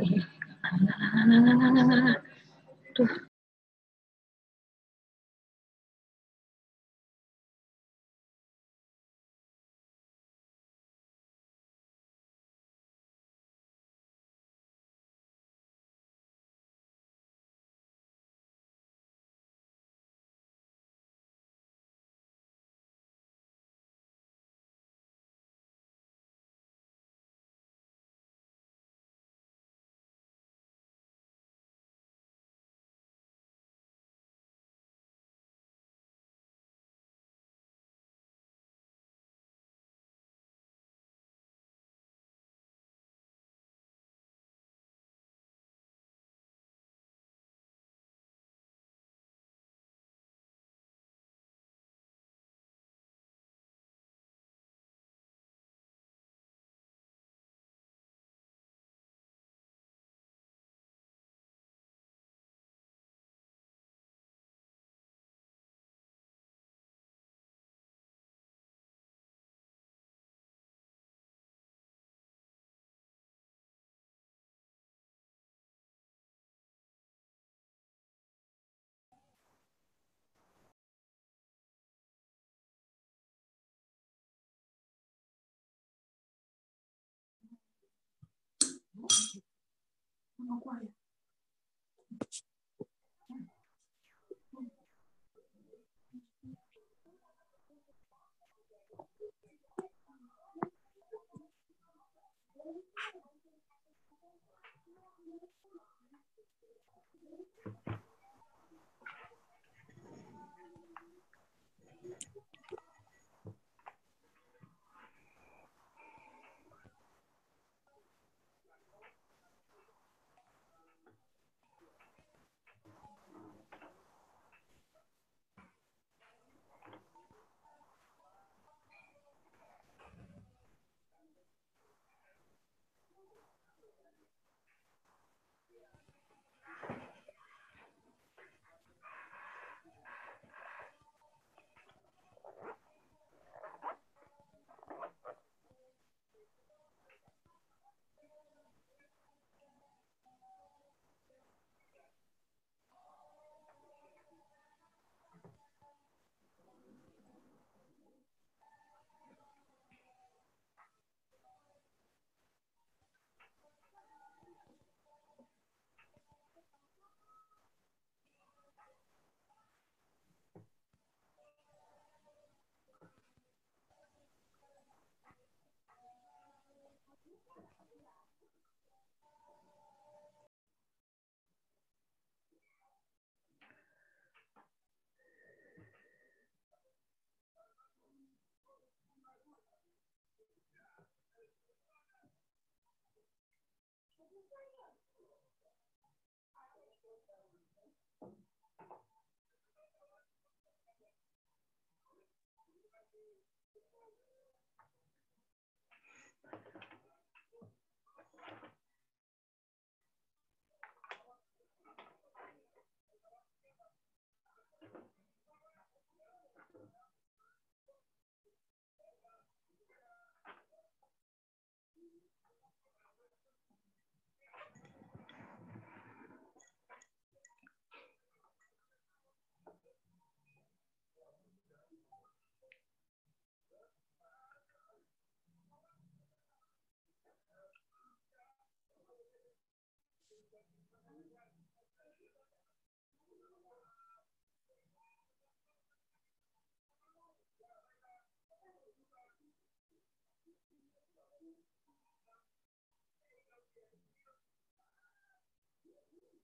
に、あななななななななな。慢慢过来。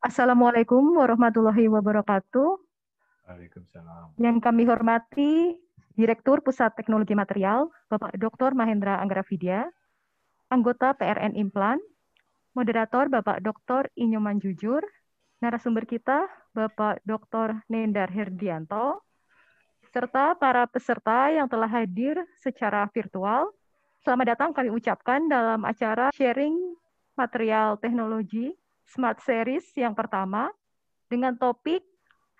Assalamualaikum warahmatullahi wabarakatuh. Waalaikumsalam. Yang kami hormati Direktur Pusat Teknologi Material, Bapak Dr. Mahendra Anggravidya, anggota PRN Implan, moderator Bapak Dr. Inyoman Jujur, narasumber kita Bapak Dr. Nendar Herdianto, serta para peserta yang telah hadir secara virtual. Selamat datang kami ucapkan dalam acara sharing material teknologi Smart Series yang pertama dengan topik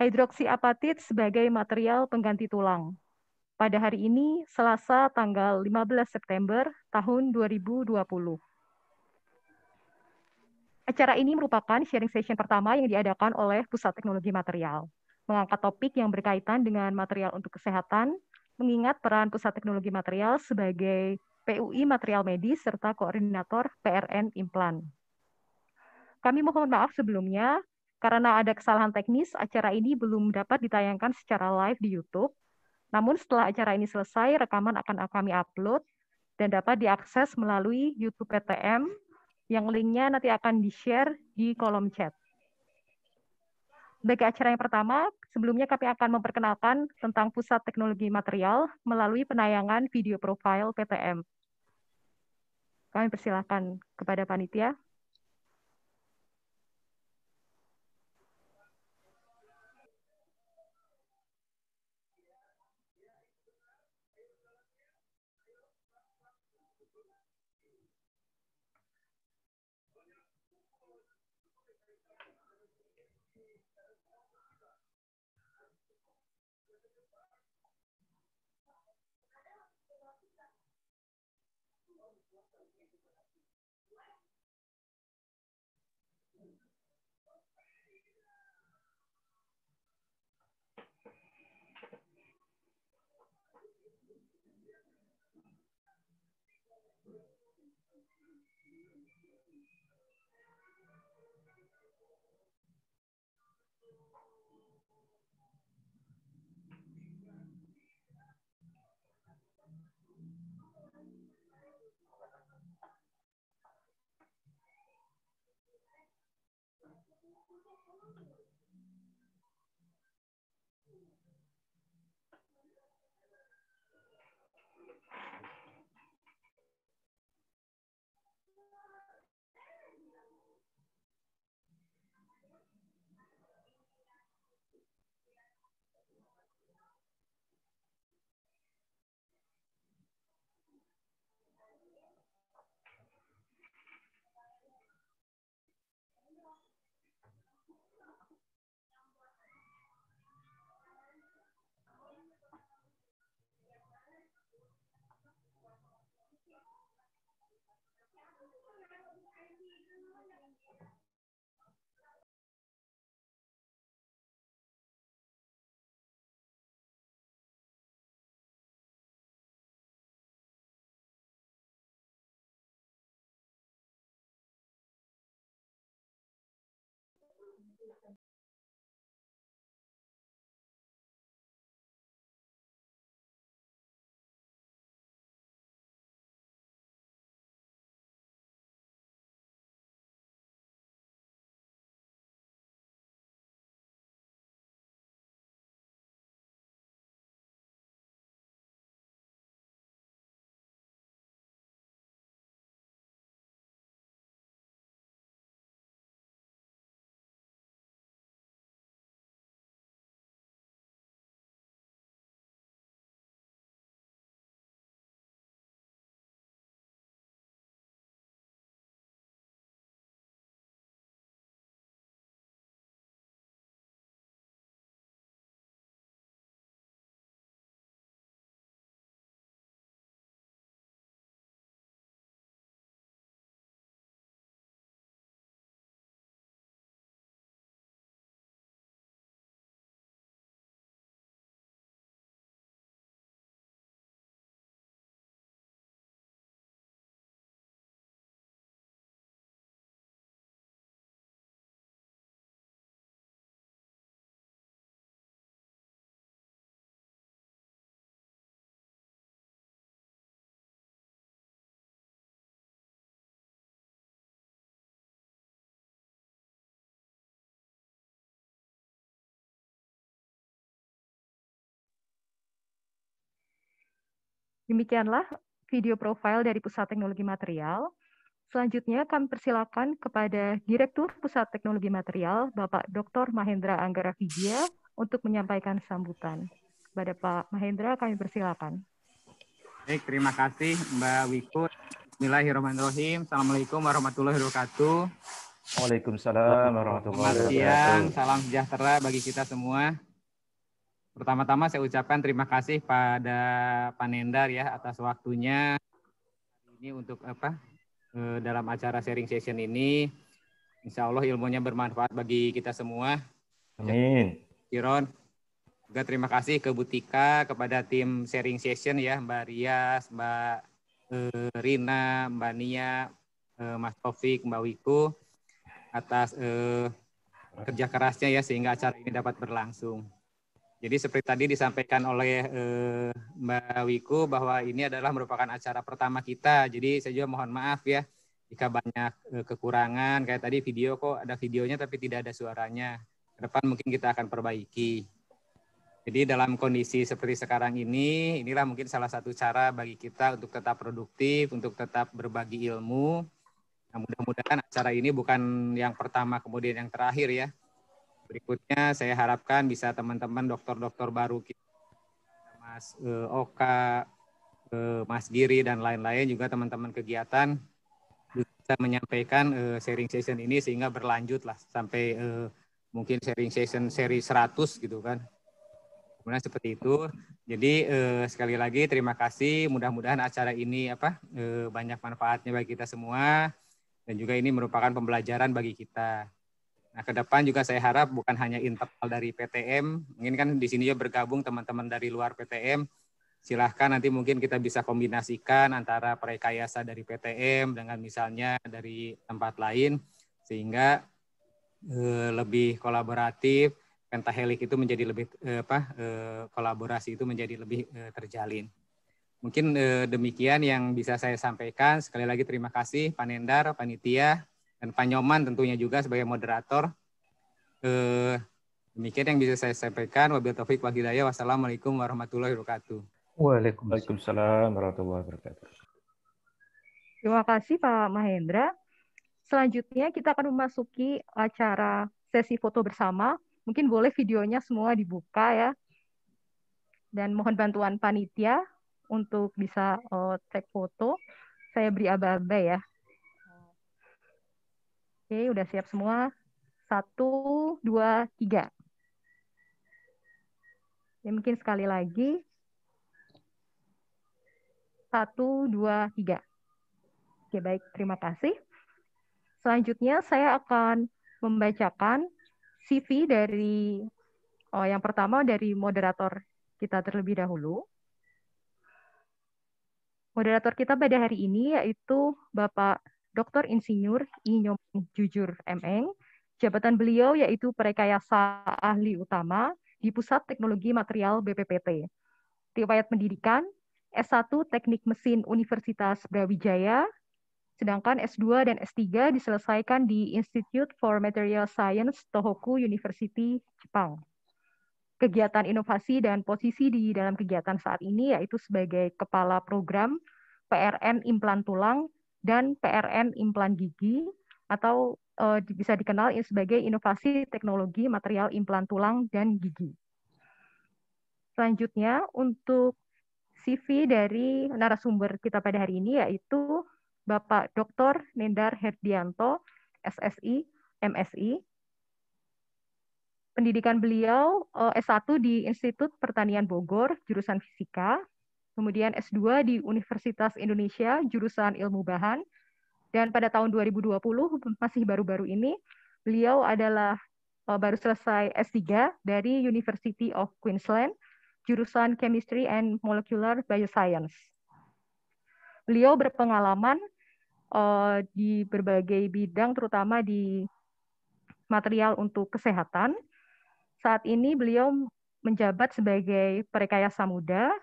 hidroksiapatit sebagai material pengganti tulang. Pada hari ini, Selasa tanggal 15 September tahun 2020. Acara ini merupakan sharing session pertama yang diadakan oleh Pusat Teknologi Material, mengangkat topik yang berkaitan dengan material untuk kesehatan, mengingat peran Pusat Teknologi Material sebagai PUI Material Medis serta koordinator PRN Implan. Kami mohon maaf sebelumnya karena ada kesalahan teknis, acara ini belum dapat ditayangkan secara live di YouTube. Namun setelah acara ini selesai, rekaman akan kami upload dan dapat diakses melalui YouTube PTM yang linknya nanti akan di-share di kolom chat. Sebagai acara yang pertama, sebelumnya kami akan memperkenalkan tentang Pusat Teknologi Material melalui penayangan video profile PTM. Kami persilahkan kepada panitia. Demikianlah video profil dari Pusat Teknologi Material. Selanjutnya kami persilakan kepada Direktur Pusat Teknologi Material, Bapak Dr. Mahendra Anggara Vidya, untuk menyampaikan sambutan. Kepada Pak Mahendra kami persilakan. Baik, terima kasih Mbak Wiku. Bismillahirrahmanirrahim. Assalamualaikum warahmatullahi wabarakatuh. Waalaikumsalam warahmatullahi wabarakatuh. Selamat siang, salam sejahtera bagi kita semua. Pertama-tama saya ucapkan terima kasih pada Panendar ya atas waktunya ini untuk apa eh, dalam acara sharing session ini. Insya Allah ilmunya bermanfaat bagi kita semua. Amin. Kiron Juga terima kasih ke Butika, kepada tim sharing session ya, Mbak Rias, Mbak eh, Rina, Mbak Nia, eh, Mas Taufik, Mbak Wiku atas kerja kerasnya ya sehingga acara ini dapat berlangsung. Jadi seperti tadi disampaikan oleh eh, Mbak Wiku bahwa ini adalah merupakan acara pertama kita. Jadi saya juga mohon maaf ya jika banyak eh, kekurangan. Kayak tadi video kok ada videonya tapi tidak ada suaranya. Ke depan mungkin kita akan perbaiki. Jadi dalam kondisi seperti sekarang ini, inilah mungkin salah satu cara bagi kita untuk tetap produktif, untuk tetap berbagi ilmu. Nah, mudah-mudahan acara ini bukan yang pertama kemudian yang terakhir ya Berikutnya saya harapkan bisa teman-teman dokter-dokter baru kita, Mas uh, Oka, uh, Mas Giri dan lain-lain juga teman-teman kegiatan bisa menyampaikan uh, sharing session ini sehingga berlanjut lah sampai uh, mungkin sharing session seri 100 gitu kan. Kemudian seperti itu. Jadi eh, sekali lagi terima kasih. Mudah-mudahan acara ini apa eh, banyak manfaatnya bagi kita semua dan juga ini merupakan pembelajaran bagi kita. Nah, ke depan juga saya harap bukan hanya internal dari PTM, mungkin kan di sini ya bergabung teman-teman dari luar PTM. Silahkan nanti mungkin kita bisa kombinasikan antara perekayasa dari PTM dengan misalnya dari tempat lain, sehingga eh, lebih kolaboratif, pentahelik itu menjadi lebih eh, apa eh, kolaborasi itu menjadi lebih terjalin. Mungkin demikian yang bisa saya sampaikan. Sekali lagi terima kasih Panendar, panitia, dan Pak Nyoman tentunya juga sebagai moderator. Eh, demikian yang bisa saya sampaikan. Wabil taufik wal hidayah. Wassalamualaikum warahmatullahi wabarakatuh. Waalaikumsalam warahmatullahi wabarakatuh. Terima kasih Pak Mahendra. Selanjutnya kita akan memasuki acara sesi foto bersama. Mungkin boleh videonya semua dibuka ya. Dan mohon bantuan panitia untuk bisa uh, cek foto. Saya beri aba-aba ya. Oke, udah siap semua. Satu, dua, tiga. Ya, mungkin sekali lagi. Satu, dua, tiga. Oke, baik. Terima kasih. Selanjutnya saya akan membacakan CV dari oh, yang pertama dari moderator kita terlebih dahulu. Moderator kita pada hari ini yaitu Bapak Dr. Insinyur Inyom Jujur Meng. Jabatan beliau yaitu Perekayasa Ahli Utama di Pusat Teknologi Material BPPT. Riwayat pendidikan S1 Teknik Mesin Universitas Brawijaya, sedangkan S2 dan S3 diselesaikan di Institute for Material Science Tohoku University, Jepang. Kegiatan inovasi dan posisi di dalam kegiatan saat ini yaitu sebagai Kepala Program PRN Implan Tulang dan PRN implan gigi atau uh, bisa dikenal sebagai inovasi teknologi material implan tulang dan gigi. Selanjutnya untuk CV dari narasumber kita pada hari ini yaitu Bapak Dr. Nendar Herdianto, SSI, MSI. Pendidikan beliau eh, S1 di Institut Pertanian Bogor, jurusan Fisika, kemudian S2 di Universitas Indonesia jurusan Ilmu Bahan. Dan pada tahun 2020 masih baru-baru ini beliau adalah eh, baru selesai S3 dari University of Queensland jurusan Chemistry and Molecular Bioscience. Beliau berpengalaman uh, di berbagai bidang, terutama di material untuk kesehatan. Saat ini beliau menjabat sebagai perekayasa muda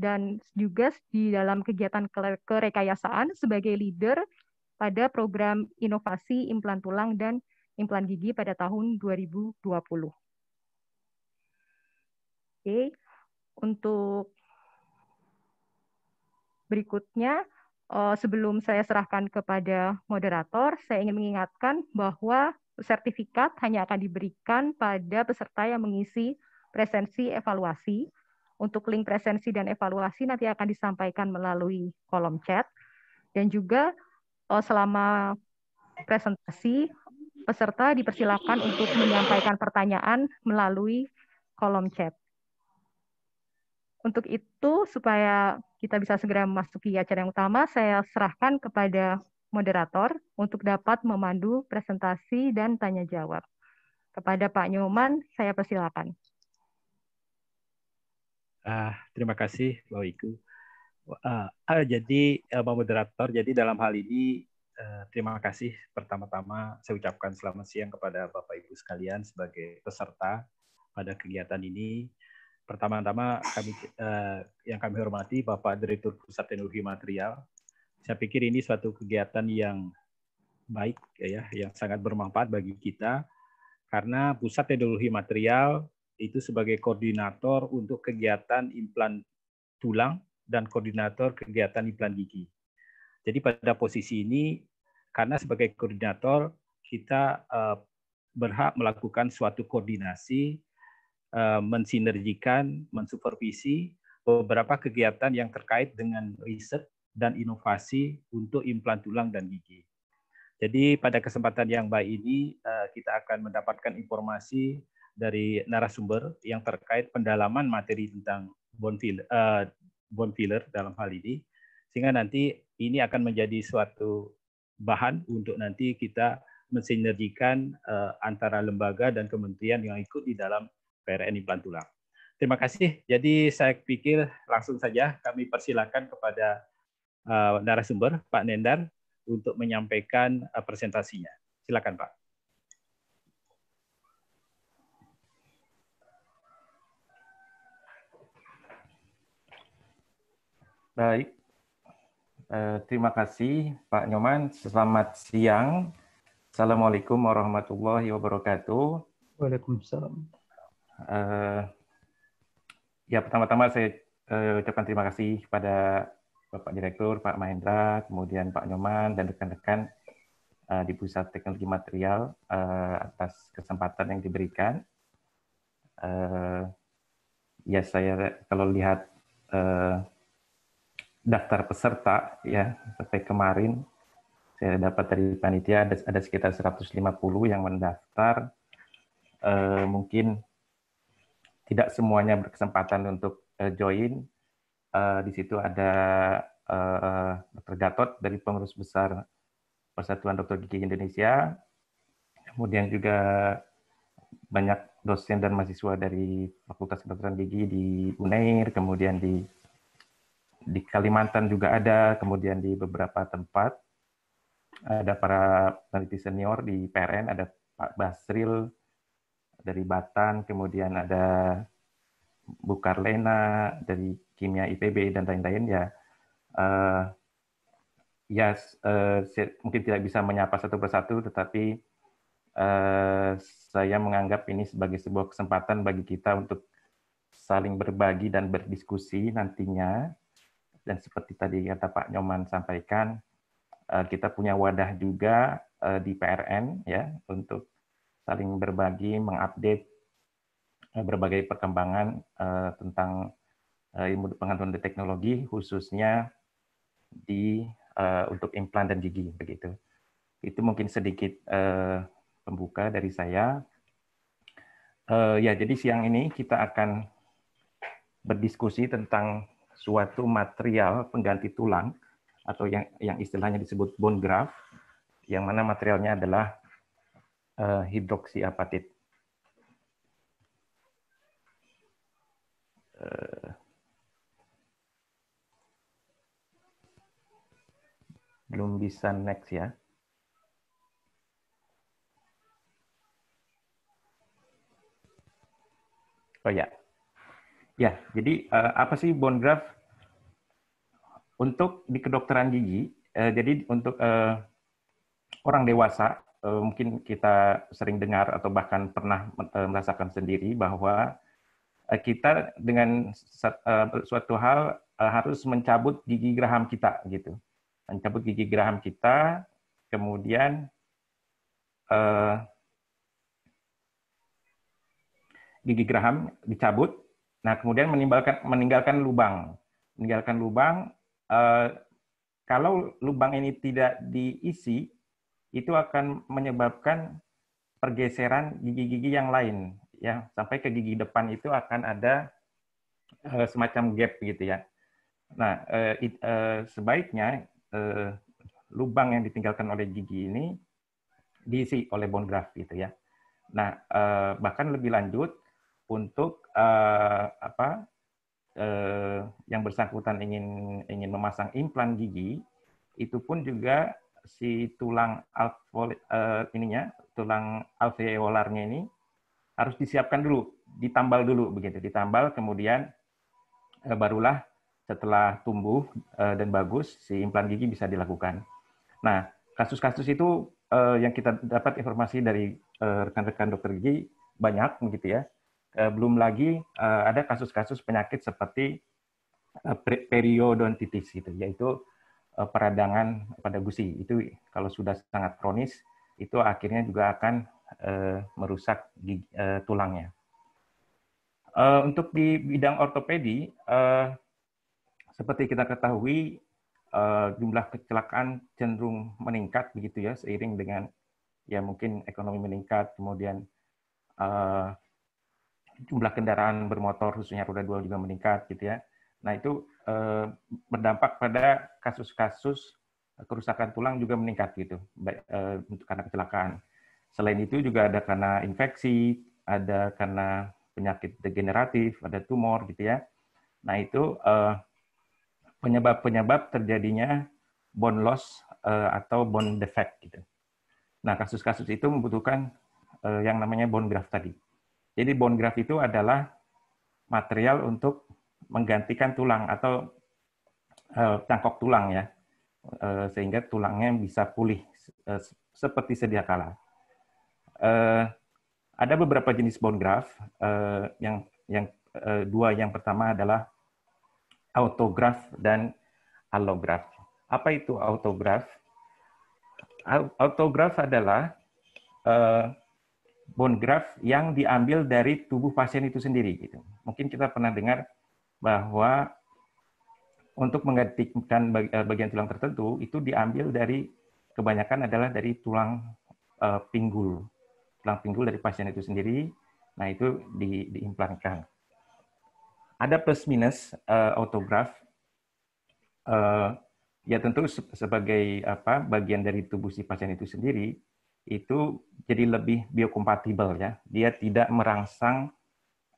dan juga di dalam kegiatan kerekayasaan sebagai leader pada program inovasi implan tulang dan implan gigi pada tahun 2020. Oke, untuk berikutnya eh, sebelum saya serahkan kepada moderator, saya ingin mengingatkan bahwa sertifikat hanya akan diberikan pada peserta yang mengisi presensi evaluasi untuk link presensi dan evaluasi nanti akan disampaikan melalui kolom chat. Dan juga eh, selama presentasi, peserta dipersilakan untuk menyampaikan pertanyaan melalui kolom chat. Untuk itu, supaya kita bisa segera memasuki acara yang utama, saya serahkan kepada moderator untuk dapat memandu presentasi dan tanya jawab. Kepada Pak Nyoman, saya persilakan. Uh, terima kasih Bawiku. Uh, ah, uh, ah, jadi uh, Moderator, jadi dalam hal ini uh, terima kasih pertama-tama saya ucapkan selamat siang kepada Bapak Ibu sekalian sebagai peserta pada kegiatan ini. Pertama-tama kami uh, yang kami hormati Bapak Direktur Pusat Teknologi Material. Saya pikir ini suatu kegiatan yang baik ya yang sangat bermanfaat bagi kita karena Pusat Teknologi Material itu sebagai koordinator untuk kegiatan implan tulang dan koordinator kegiatan implan gigi. Jadi pada posisi ini karena sebagai koordinator kita eh, berhak melakukan suatu koordinasi, eh, mensinergikan, mensupervisi beberapa kegiatan yang terkait dengan riset dan inovasi untuk implan tulang dan gigi. Jadi pada kesempatan yang baik ini eh, kita akan mendapatkan informasi dari narasumber yang terkait pendalaman materi tentang filler, uh, filler dalam hal ini sehingga nanti ini akan menjadi suatu bahan untuk nanti kita mensinergikan uh, antara lembaga dan kementerian yang ikut di dalam PRN implan tulang. Terima kasih. Jadi saya pikir langsung saja kami persilakan kepada uh, narasumber Pak Nendar untuk menyampaikan uh, presentasinya. Silakan Pak. Baik. Eh, terima kasih Pak Nyoman. Selamat siang. Assalamualaikum warahmatullahi wabarakatuh. Waalaikumsalam. Eh, ya pertama-tama saya eh, ucapkan terima kasih kepada Bapak Direktur, Pak Mahendra, kemudian Pak Nyoman dan rekan-rekan eh, di Pusat Teknologi Material eh, atas kesempatan yang diberikan. Eh, ya saya kalau lihat daftar peserta ya sampai kemarin saya dapat dari panitia ada, ada sekitar 150 yang mendaftar. E, mungkin tidak semuanya berkesempatan untuk e, join. E, di situ ada e, Dr. Gatot dari pengurus besar Persatuan Dokter Gigi Indonesia. Kemudian juga banyak dosen dan mahasiswa dari Fakultas Kedokteran Gigi di UNAIR, kemudian di di Kalimantan juga ada, kemudian di beberapa tempat ada para peneliti senior di PRN, ada Pak Basril dari Batan, kemudian ada Bu Karlena dari Kimia IPB dan lain-lain ya. Uh, ya uh, mungkin tidak bisa menyapa satu persatu, tetapi uh, saya menganggap ini sebagai sebuah kesempatan bagi kita untuk saling berbagi dan berdiskusi nantinya dan seperti tadi kata Pak Nyoman sampaikan, eh, kita punya wadah juga eh, di PRN ya untuk saling berbagi, mengupdate eh, berbagai perkembangan tentang ilmu pengetahuan dan teknologi khususnya di untuk implan dan gigi begitu. Itu mungkin sedikit pembuka dari saya. Ya, jadi siang ini kita akan berdiskusi tentang suatu material pengganti tulang atau yang yang istilahnya disebut bone graft yang mana materialnya adalah uh, hidroksiapatit. Uh, belum bisa next ya. Oh ya, Ya, jadi uh, apa sih bone graft? Untuk di kedokteran gigi, uh, jadi untuk uh, orang dewasa, uh, mungkin kita sering dengar atau bahkan pernah merasakan sendiri bahwa uh, kita dengan uh, suatu hal uh, harus mencabut gigi geraham kita, gitu. Mencabut gigi geraham kita, kemudian uh, gigi geraham dicabut, Nah, kemudian meninggalkan meninggalkan lubang. Meninggalkan lubang eh, kalau lubang ini tidak diisi itu akan menyebabkan pergeseran gigi-gigi yang lain ya sampai ke gigi depan itu akan ada eh, semacam gap gitu ya. Nah, eh, eh, sebaiknya eh, lubang yang ditinggalkan oleh gigi ini diisi oleh bone graft gitu ya. Nah, eh, bahkan lebih lanjut untuk uh, apa uh, yang bersangkutan ingin ingin memasang implan gigi itu pun juga si tulang alveol uh, eh, ininya tulang alveolarnya ini harus disiapkan dulu ditambal dulu begitu ditambal kemudian uh, barulah setelah tumbuh uh, dan bagus si implan gigi bisa dilakukan nah kasus-kasus itu uh, yang kita dapat informasi dari rekan-rekan dokter gigi banyak begitu ya Eh, belum lagi eh, ada kasus-kasus penyakit seperti eh, periodontitis itu yaitu peradangan pada gusi itu kalau sudah sangat kronis itu akhirnya juga akan merusak tulangnya. Untuk di bidang ortopedi seperti kita ketahui jumlah kecelakaan cenderung meningkat begitu ya seiring dengan ya mungkin ekonomi meningkat kemudian jumlah kendaraan bermotor khususnya roda dua juga meningkat gitu ya. Nah itu eh, berdampak pada kasus-kasus kerusakan tulang juga meningkat gitu baik, eh, karena kecelakaan. Selain itu juga ada karena infeksi, ada karena penyakit degeneratif, ada tumor gitu ya. Nah itu eh, penyebab-penyebab terjadinya bone loss atau bone defect gitu. Nah kasus-kasus itu membutuhkan yang namanya bone graft tadi. Jadi bone graft itu adalah material untuk menggantikan tulang atau cangkok eh, tulang ya, eh, sehingga tulangnya bisa pulih eh, seperti sedia kala. ada beberapa jenis bone graft yang yang dua yang pertama adalah autograft dan allograft. Apa itu autograft? Autograft adalah bone graft yang diambil dari tubuh pasien itu sendiri. Gitu. Mungkin kita pernah dengar bahwa untuk menggantikan eh, bagian tulang tertentu itu diambil dari kebanyakan adalah dari tulang eh, pinggul, tulang pinggul dari pasien itu sendiri. Nah itu di, diimplankan. Ada plus minus uh, eh, autograf. Uh, ya tentu sebagai apa bagian dari tubuh si pasien itu sendiri itu jadi lebih biokompatibel ya. Dia tidak merangsang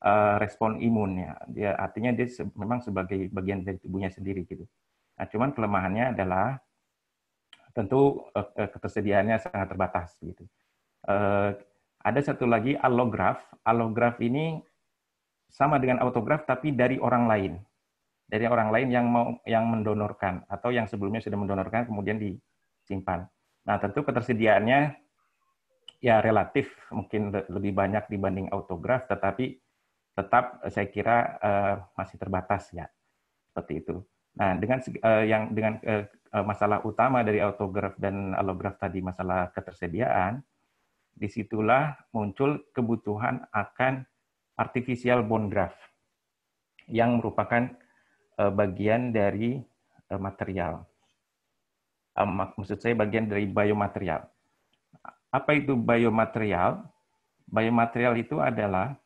uh, respon imunnya. Dia artinya dia se memang sebagai bagian dari tubuhnya sendiri gitu. Nah, cuman kelemahannya adalah tentu uh, ketersediaannya sangat terbatas gitu. Uh, ada satu lagi allograf. Allograf ini sama dengan autograf tapi dari orang lain. Dari orang lain yang mau yang mendonorkan atau yang sebelumnya sudah mendonorkan kemudian disimpan. Nah, tentu ketersediaannya ya relatif mungkin lebih banyak dibanding autograf, tetapi tetap saya kira eh, masih terbatas ya seperti itu. Nah dengan eh, yang dengan eh, masalah utama dari autograf dan alograf tadi masalah ketersediaan, disitulah muncul kebutuhan akan artificial bone graft yang merupakan bagian dari material. Maksud saya bagian dari biomaterial. Apa itu biomaterial? Biomaterial itu adalah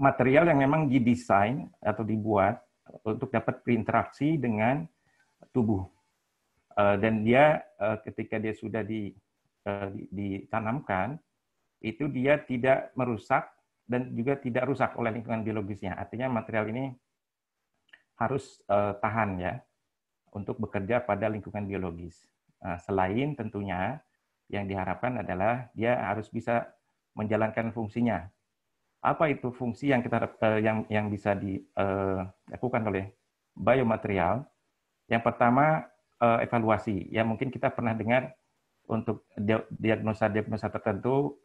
material yang memang didesain atau dibuat untuk dapat berinteraksi dengan tubuh. Eh, dan dia eh, ketika dia sudah eh, ditanamkan, itu dia tidak merusak dan juga tidak rusak oleh lingkungan biologisnya. Artinya material ini harus tahan ya untuk bekerja pada lingkungan biologis. Nah, selain tentunya yang diharapkan adalah dia harus bisa menjalankan fungsinya. Apa itu fungsi yang kita eh, yang yang bisa dilakukan eh, oleh biomaterial? Yang pertama eh, evaluasi. Ya mungkin kita pernah dengar untuk diagnosa-diagnosa tertentu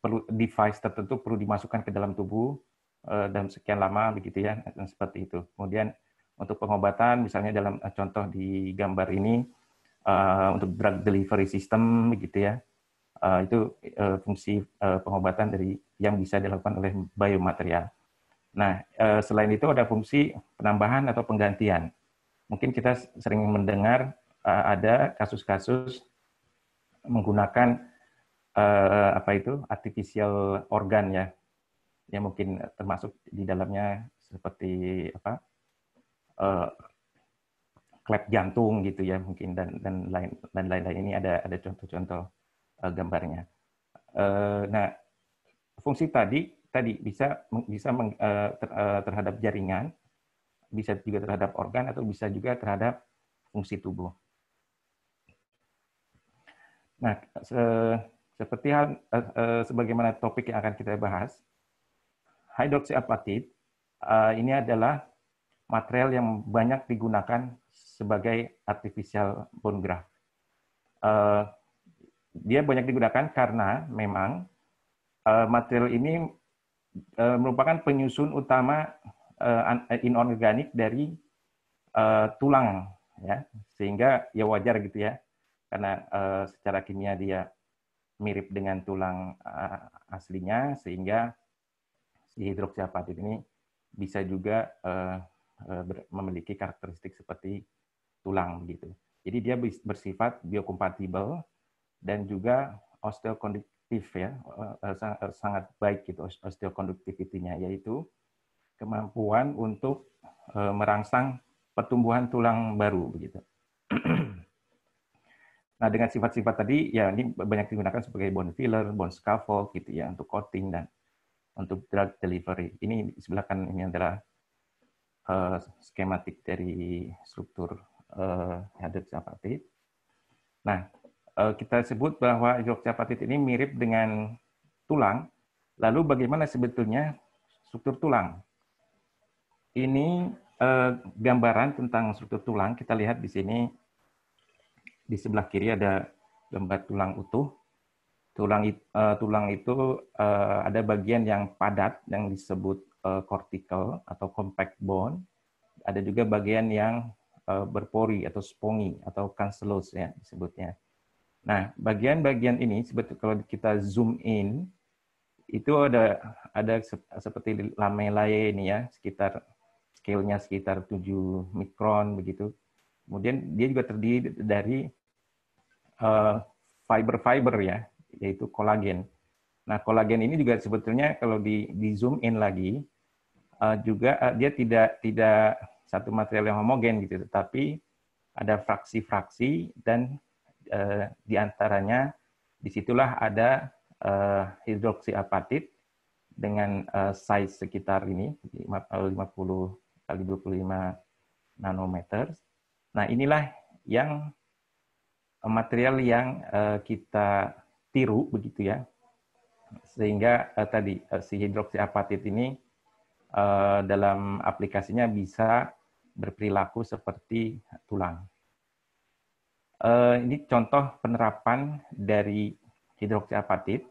perlu device tertentu perlu dimasukkan ke dalam tubuh dalam sekian lama begitu ya dan seperti itu. Kemudian untuk pengobatan misalnya dalam contoh di gambar ini Eh, untuk drug delivery system gitu ya. Uh, itu uh, fungsi uh, pengobatan dari yang bisa dilakukan oleh biomaterial. Nah, uh, selain itu ada fungsi penambahan atau penggantian. Mungkin kita sering mendengar uh, ada kasus-kasus menggunakan uh, apa itu artificial organ ya yang mungkin termasuk di dalamnya seperti apa uh, klep jantung gitu ya mungkin dan dan lain dan lain lain ini ada ada contoh-contoh uh, gambarnya. Uh, nah fungsi tadi tadi bisa bisa meng, uh, ter, uh, terhadap jaringan, bisa juga terhadap organ atau bisa juga terhadap fungsi tubuh. Nah se, seperti hal uh, uh, sebagaimana topik yang akan kita bahas, hidroksiapatit uh, ini adalah material yang banyak digunakan sebagai artificial bone graft. Uh, dia banyak digunakan karena memang uh, material ini uh, merupakan penyusun utama uh, inorganik dari uh, tulang, ya sehingga ya wajar gitu ya karena uh, secara kimia dia mirip dengan tulang uh, aslinya sehingga si hidroksiapatit ini bisa juga uh, memiliki karakteristik seperti tulang gitu. Jadi dia bersifat biokompatibel dan juga osteokonduktif ya, eh, eh, eh, sangat baik gitu osteokonduktivitinya yaitu kemampuan untuk merangsang pertumbuhan tulang baru begitu. Nah, dengan sifat-sifat tadi, ya ini banyak digunakan sebagai bone filler, bone scaffold, gitu ya, untuk coating dan untuk drug delivery. Ini sebelah kanan ini adalah uh, skematik dari struktur eh, hydroxyapatit. Nah, uh, kita sebut bahwa hydroxyapatit ini mirip dengan tulang. Lalu bagaimana sebetulnya struktur tulang? Ini uh, gambaran tentang struktur tulang. Kita lihat di sini di sebelah kiri ada gambar tulang utuh. Tulang uh, tulang itu uh, ada bagian yang padat yang disebut uh, cortical atau compact bone. Ada juga bagian yang Eh, berpori atau spongi atau cancellous ya sebutnya. Nah, bagian-bagian ini sebetulnya kalau kita zoom in itu ada ada seperti lamelae ini ya, sekitar scale sekitar 7 mikron begitu. Kemudian dia juga terdiri dari eh, fiber-fiber uh, ya, yaitu kolagen. Nah, kolagen ini juga sebetulnya kalau di di zoom in lagi uh, juga uh, dia tidak tidak satu material yang homogen gitu, tetapi ada fraksi-fraksi dan eh, diantaranya disitulah ada eh, hidroksiapatit dengan eh, size sekitar ini 50 eh, kali 25 nanometer. Nah inilah yang eh, material yang kita tiru begitu ya, sehingga tadi si hidroksiapatit ini dalam aplikasinya bisa berperilaku seperti tulang. Eh, ini contoh penerapan dari hidroksiapatit.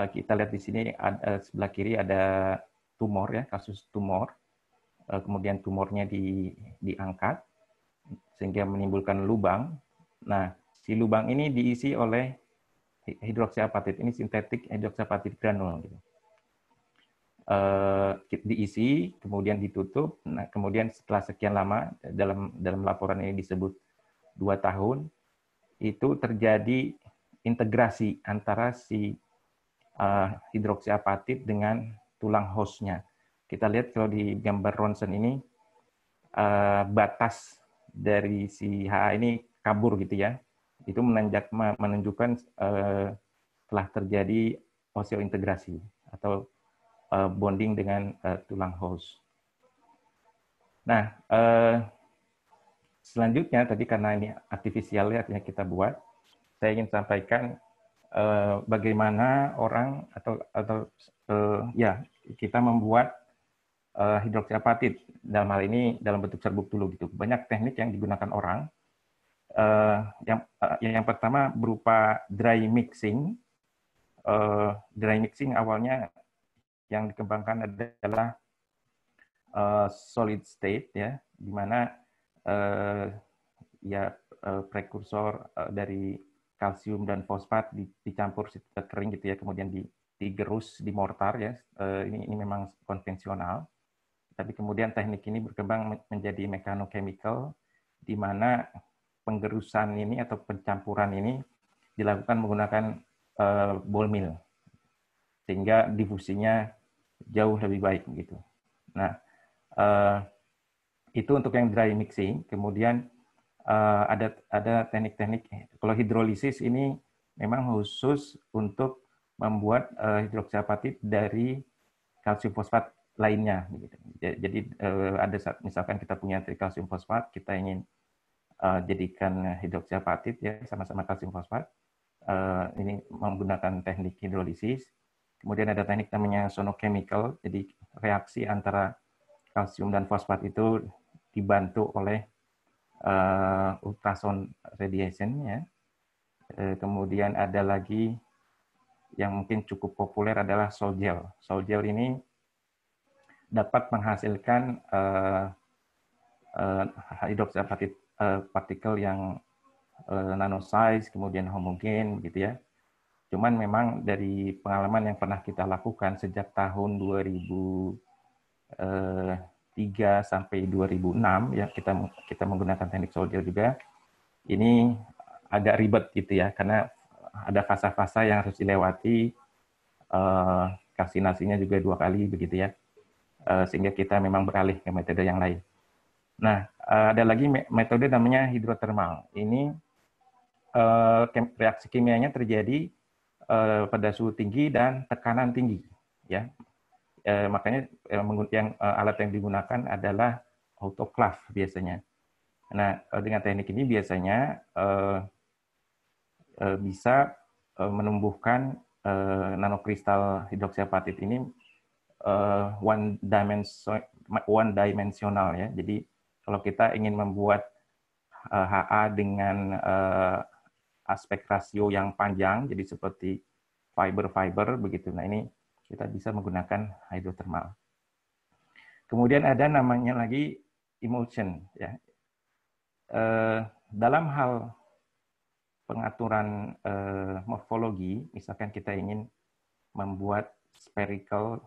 Eh, kita lihat di sini ada, eh, sebelah kiri ada tumor ya, kasus tumor. Kemudian tumornya di, diangkat sehingga menimbulkan lubang. Nah, si lubang ini diisi oleh hidroksiapatit. Ini sintetik hidroksiapatit granul gitu. Eh, diisi, kemudian ditutup. Nah, kemudian setelah sekian lama dalam dalam laporan ini disebut dua tahun, itu terjadi integrasi antara si uh, hidroksiapatit dengan tulang hostnya. Kita lihat kalau di gambar ronsen ini uh, batas dari si HA ini kabur gitu ya. Itu menanjak menunjukkan uh, telah terjadi osteointegrasi atau Eh, bonding dengan uh, tulang host. Nah, uh, selanjutnya tadi karena ini artifisialnya artinya kita buat, saya ingin sampaikan uh, bagaimana orang atau atau uh, ya kita membuat uh, hidroksiapatit dalam hal ini dalam bentuk serbuk dulu gitu. Banyak teknik yang digunakan orang. Uh, yang uh, yang pertama berupa dry mixing. Uh, dry mixing awalnya yang dikembangkan adalah eh, solid state ya di mana eh, ya eh, prekursor dari kalsium dan fosfat dicampur kering gitu ya kemudian digerus di mortar ya ini ini memang konvensional tapi kemudian teknik ini berkembang menjadi mekanochemical di mana penggerusan ini atau pencampuran ini dilakukan menggunakan uh, ball mill sehingga difusinya jauh lebih baik gitu. Nah, eh, itu untuk yang dry mixing. Kemudian eh, ada ada teknik-teknik kalau hidrolisis ini memang khusus untuk membuat uh, hidroksiapatit dari kalsium fosfat lainnya. Gitu. Jadi ada saat misalkan kita punya trikalsium fosfat, kita ingin jadikan hidroksiapatit ya sama-sama kalsium fosfat. ini menggunakan teknik hidrolisis Kemudian ada teknik namanya sonochemical, jadi reaksi antara kalsium dan fosfat itu dibantu oleh uh, eh, ultrasound radiation ya. Uh, kemudian ada lagi yang mungkin cukup populer adalah solgel. gel. ini dapat menghasilkan uh, eh, uh, hidroksida partikel yang uh, nano size, kemudian homogen gitu ya Cuman memang dari pengalaman yang pernah kita lakukan sejak tahun 2003 eh, sampai 2006 ya kita kita menggunakan teknik soldier juga. Ini agak ribet gitu ya karena ada fase-fase yang harus dilewati eh, vaksinasinya juga dua kali begitu ya. Eh, sehingga kita memang beralih ke metode yang lain. Nah, ada lagi metode namanya hidrotermal. Ini reaksi kimianya terjadi Eh, pada suhu tinggi dan tekanan tinggi ya eh, makanya yang eh, alat yang digunakan adalah autoclave biasanya nah dengan teknik ini biasanya bisa eh, menumbuhkan eh, nanokristal hidroksiapatit ini one dimension one dimensional ya jadi kalau kita ingin membuat HA dengan aspek rasio yang panjang, jadi seperti fiber-fiber begitu. Nah ini kita bisa menggunakan hidrotermal. Kemudian ada namanya lagi emulsion. Ya. Eh, dalam hal pengaturan eh, morfologi, misalkan kita ingin membuat spherical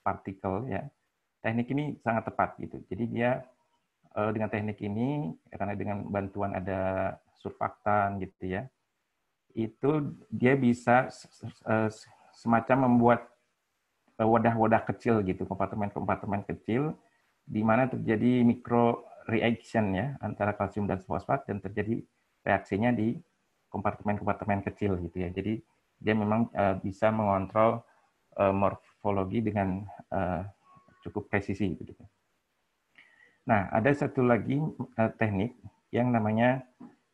particle ya, teknik ini sangat tepat gitu. Jadi dia eh, dengan teknik ini karena dengan bantuan ada surfaktan gitu ya, itu dia bisa eh, semacam membuat eh, wadah-wadah kecil gitu, kompartemen-kompartemen kecil, di mana terjadi mikro reaction ya antara kalsium dan fosfat dan terjadi reaksinya di kompartemen-kompartemen kecil gitu ya. Jadi dia memang eh, bisa mengontrol morfologi dengan cukup presisi gitu. Nah, ada satu lagi teknik yang namanya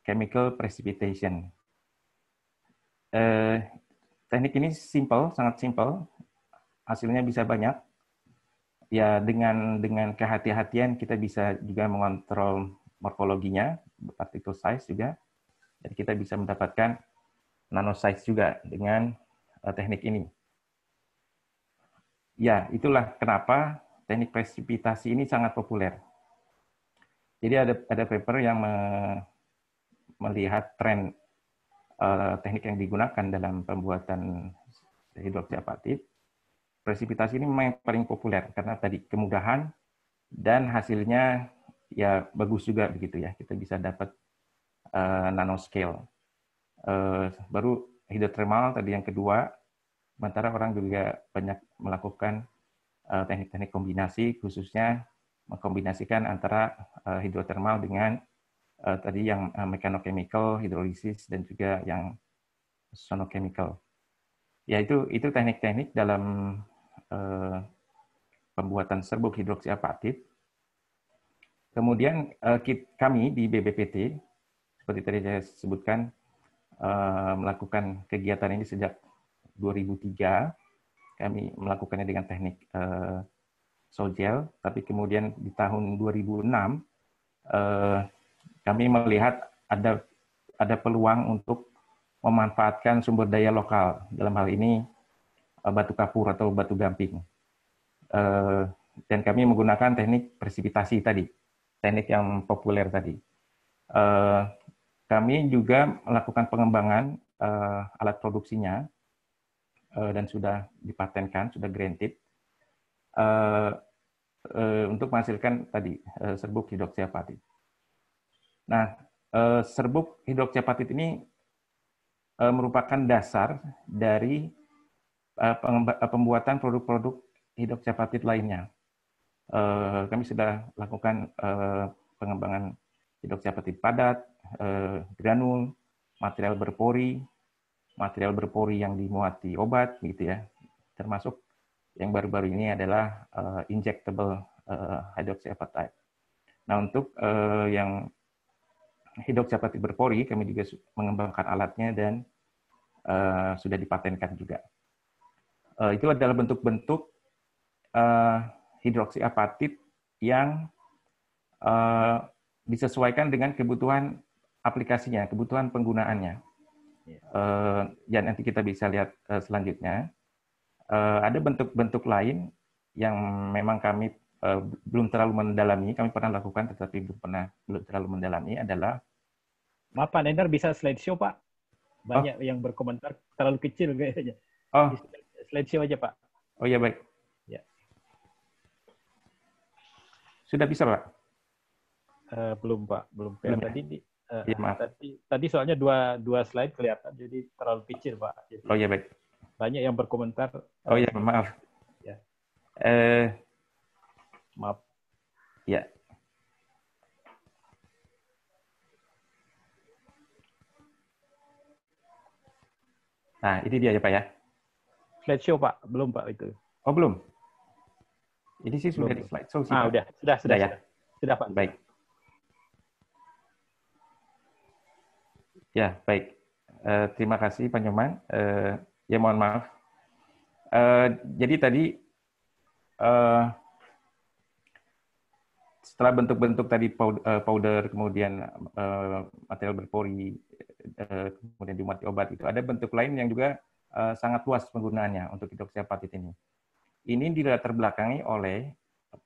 chemical precipitation. Eh, teknik ini simple, sangat simple. Hasilnya bisa banyak. Ya dengan dengan kehati-hatian kita bisa juga mengontrol morfologinya, particle size juga. Jadi kita bisa mendapatkan nano size juga dengan eh, teknik ini. Ya, itulah kenapa teknik presipitasi ini sangat populer. Jadi ada ada paper yang melihat tren uh, teknik yang digunakan dalam pembuatan hidroksiapatit, presipitasi ini memang paling populer karena tadi kemudahan dan hasilnya ya bagus juga begitu ya. Kita bisa dapat uh, nanoscale. Uh, baru hidrotermal tadi yang kedua, sementara orang juga banyak melakukan teknik-teknik kombinasi khususnya mengkombinasikan antara hidrotermal dengan uh, tadi yang uh, mechanochemical, hidrolisis, dan juga yang sonochemical. Ya itu itu teknik-teknik dalam uh, pembuatan serbuk hidroksiapatit Kemudian uh, kit, kami di BBPT seperti tadi saya sebutkan uh, melakukan kegiatan ini sejak 2003. Kami melakukannya dengan teknik uh, gel, tapi kemudian di tahun 2006 uh, kami melihat ada ada peluang untuk memanfaatkan sumber daya lokal dalam hal ini eh, batu kapur atau batu gamping eh, dan kami menggunakan teknik presipitasi tadi teknik yang populer tadi eh, kami juga melakukan pengembangan alat produksinya dan sudah dipatenkan sudah granted untuk menghasilkan tadi serbuk hidroksiapatit Nah, eh, serbuk hidroksiapatit ini eh, merupakan dasar dari eh, pembuatan produk-produk hidroksiapatit lainnya. kami sudah lakukan pengembangan hidroksiapatit padat, granul, material berpori, material berpori yang dimuat di obat, gitu ya. Termasuk yang baru-baru ini adalah injectable hidroksiapatit. Nah, untuk yang Hidok Cepat Berpori, kami juga mengembangkan alatnya dan uh, sudah dipatenkan juga. Uh, itu adalah bentuk-bentuk uh, hidroksiapatit yang uh, disesuaikan dengan kebutuhan aplikasinya, kebutuhan penggunaannya. Uh, nanti kita bisa lihat uh, selanjutnya. Uh, ada bentuk-bentuk lain yang memang kami uh, belum terlalu mendalami, kami pernah lakukan tetapi belum pernah belum terlalu mendalami adalah Maaf Pak Nendar bisa slideshow Pak. Banyak oh. yang berkomentar terlalu kecil kayaknya. Oh. Slideshow aja Pak. Oh ya baik. Ya. Sudah bisa Pak? Uh, belum Pak, belum. Ya, belum ya? tadi di, uh, ya, maaf. tadi tadi soalnya dua dua slide kelihatan jadi terlalu kecil Pak. Jadi oh ya baik. Banyak yang berkomentar. Oh ya maaf. Ya. Uh, maaf. Ya, Nah, ini dia ya Pak ya. Slide show Pak, belum Pak itu. Oh, belum. Ini sih sudah belum. slide show sih. Ah, sudah, sudah, sudah ya. Sudah, Pak. Baik. Ya, baik. Uh, terima kasih Pak Nyoman. Uh, ya mohon maaf. Uh, jadi tadi uh, setelah bentuk-bentuk tadi powder, powder kemudian uh, material berpori Eh, kemudian kemudian dimati obat itu. Ada bentuk lain yang juga eh, sangat luas penggunaannya untuk hidroksiapatit ini. Ini dilatar belakangi oleh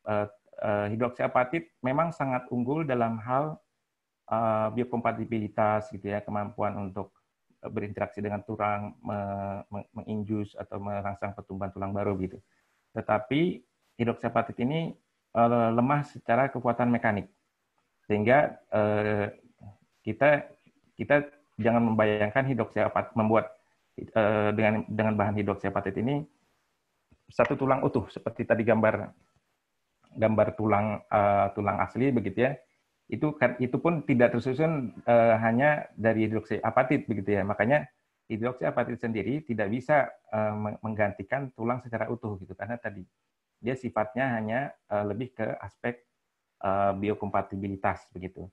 uh, uh, memang sangat unggul dalam hal uh, biokompatibilitas gitu ya, kemampuan untuk berinteraksi dengan tulang, me, menginjus atau merangsang pertumbuhan tulang baru gitu. Tetapi hidroksiapatit ini lemah secara kekuatan mekanik sehingga kita kita jangan membayangkan hidroksiapat membuat eh, dengan dengan bahan hidroksiapatit ini satu tulang utuh seperti tadi gambar gambar tulang uh, tulang asli begitu ya itu kan, itu pun tidak tersusun uh, hanya dari hidroksiapatit begitu ya makanya hidroksiapatit sendiri tidak bisa uh, menggantikan tulang secara utuh gitu karena tadi dia sifatnya hanya uh, lebih ke aspek uh, biokompatibilitas begitu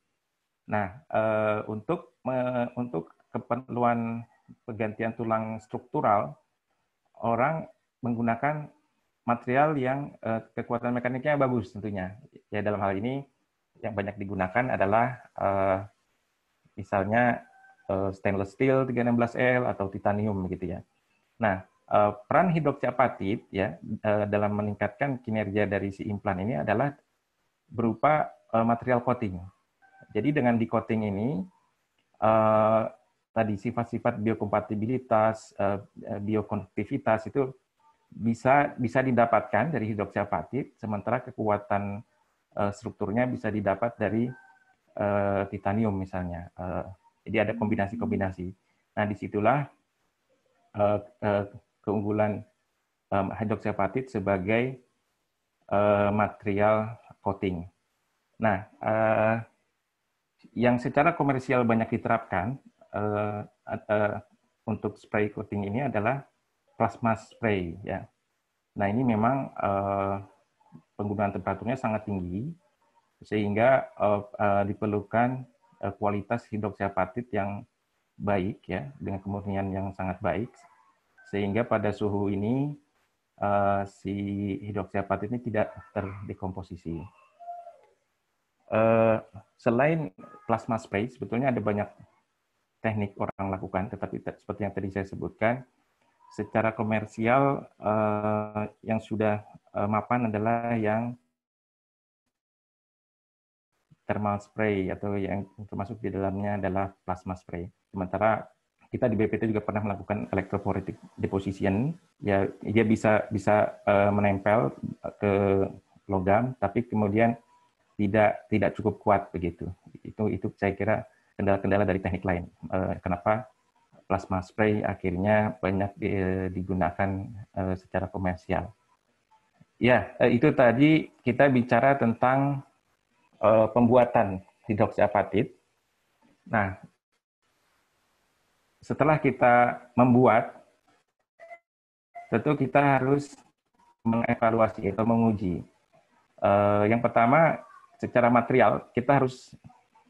Nah, eh, untuk untuk keperluan pergantian tulang struktural, orang menggunakan material yang eh, kekuatan mekaniknya bagus tentunya. Ya dalam hal ini yang banyak digunakan adalah eh, misalnya stainless steel 316L atau titanium gitu ya. Nah, peran hidroksiapatit ya dalam meningkatkan kinerja dari si implan ini adalah berupa material coating jadi dengan decoding ini uh, tadi sifat-sifat biokompatibilitas, uh, eh, eh, biokonduktivitas itu bisa bisa didapatkan dari hidroksiapatit, sementara kekuatan uh, strukturnya bisa didapat dari uh, titanium misalnya. Uh, jadi ada kombinasi-kombinasi. Nah disitulah uh, uh, keunggulan um, hidroksiapatit sebagai uh, material coating. Nah, uh, yang secara komersial banyak diterapkan uh, uh, untuk spray coating ini adalah plasma spray ya. Nah ini memang uh, penggunaan temperaturnya sangat tinggi sehingga uh, uh, diperlukan uh, kualitas hidroksiapatit yang baik ya dengan kemurnian yang sangat baik sehingga pada suhu ini uh, si hidroksiapatit ini tidak terdekomposisi. Eh, selain plasma spray, sebetulnya ada banyak teknik orang lakukan, tetapi seperti yang tadi saya sebutkan, secara komersial eh, yang sudah eh, mapan adalah yang thermal spray atau yang termasuk di dalamnya adalah plasma spray. Sementara kita di BPT juga pernah melakukan electrophoretic deposition, ya dia bisa bisa menempel ke logam, tapi kemudian tidak tidak cukup kuat begitu. Itu itu saya kira kendala-kendala dari teknik lain. Eh, kenapa plasma spray akhirnya banyak eh, digunakan eh, secara komersial. Ya, itu tadi kita bicara tentang pembuatan hidroksiapatit. Nah, setelah kita membuat, tentu kita harus mengevaluasi atau menguji. yang pertama secara material kita harus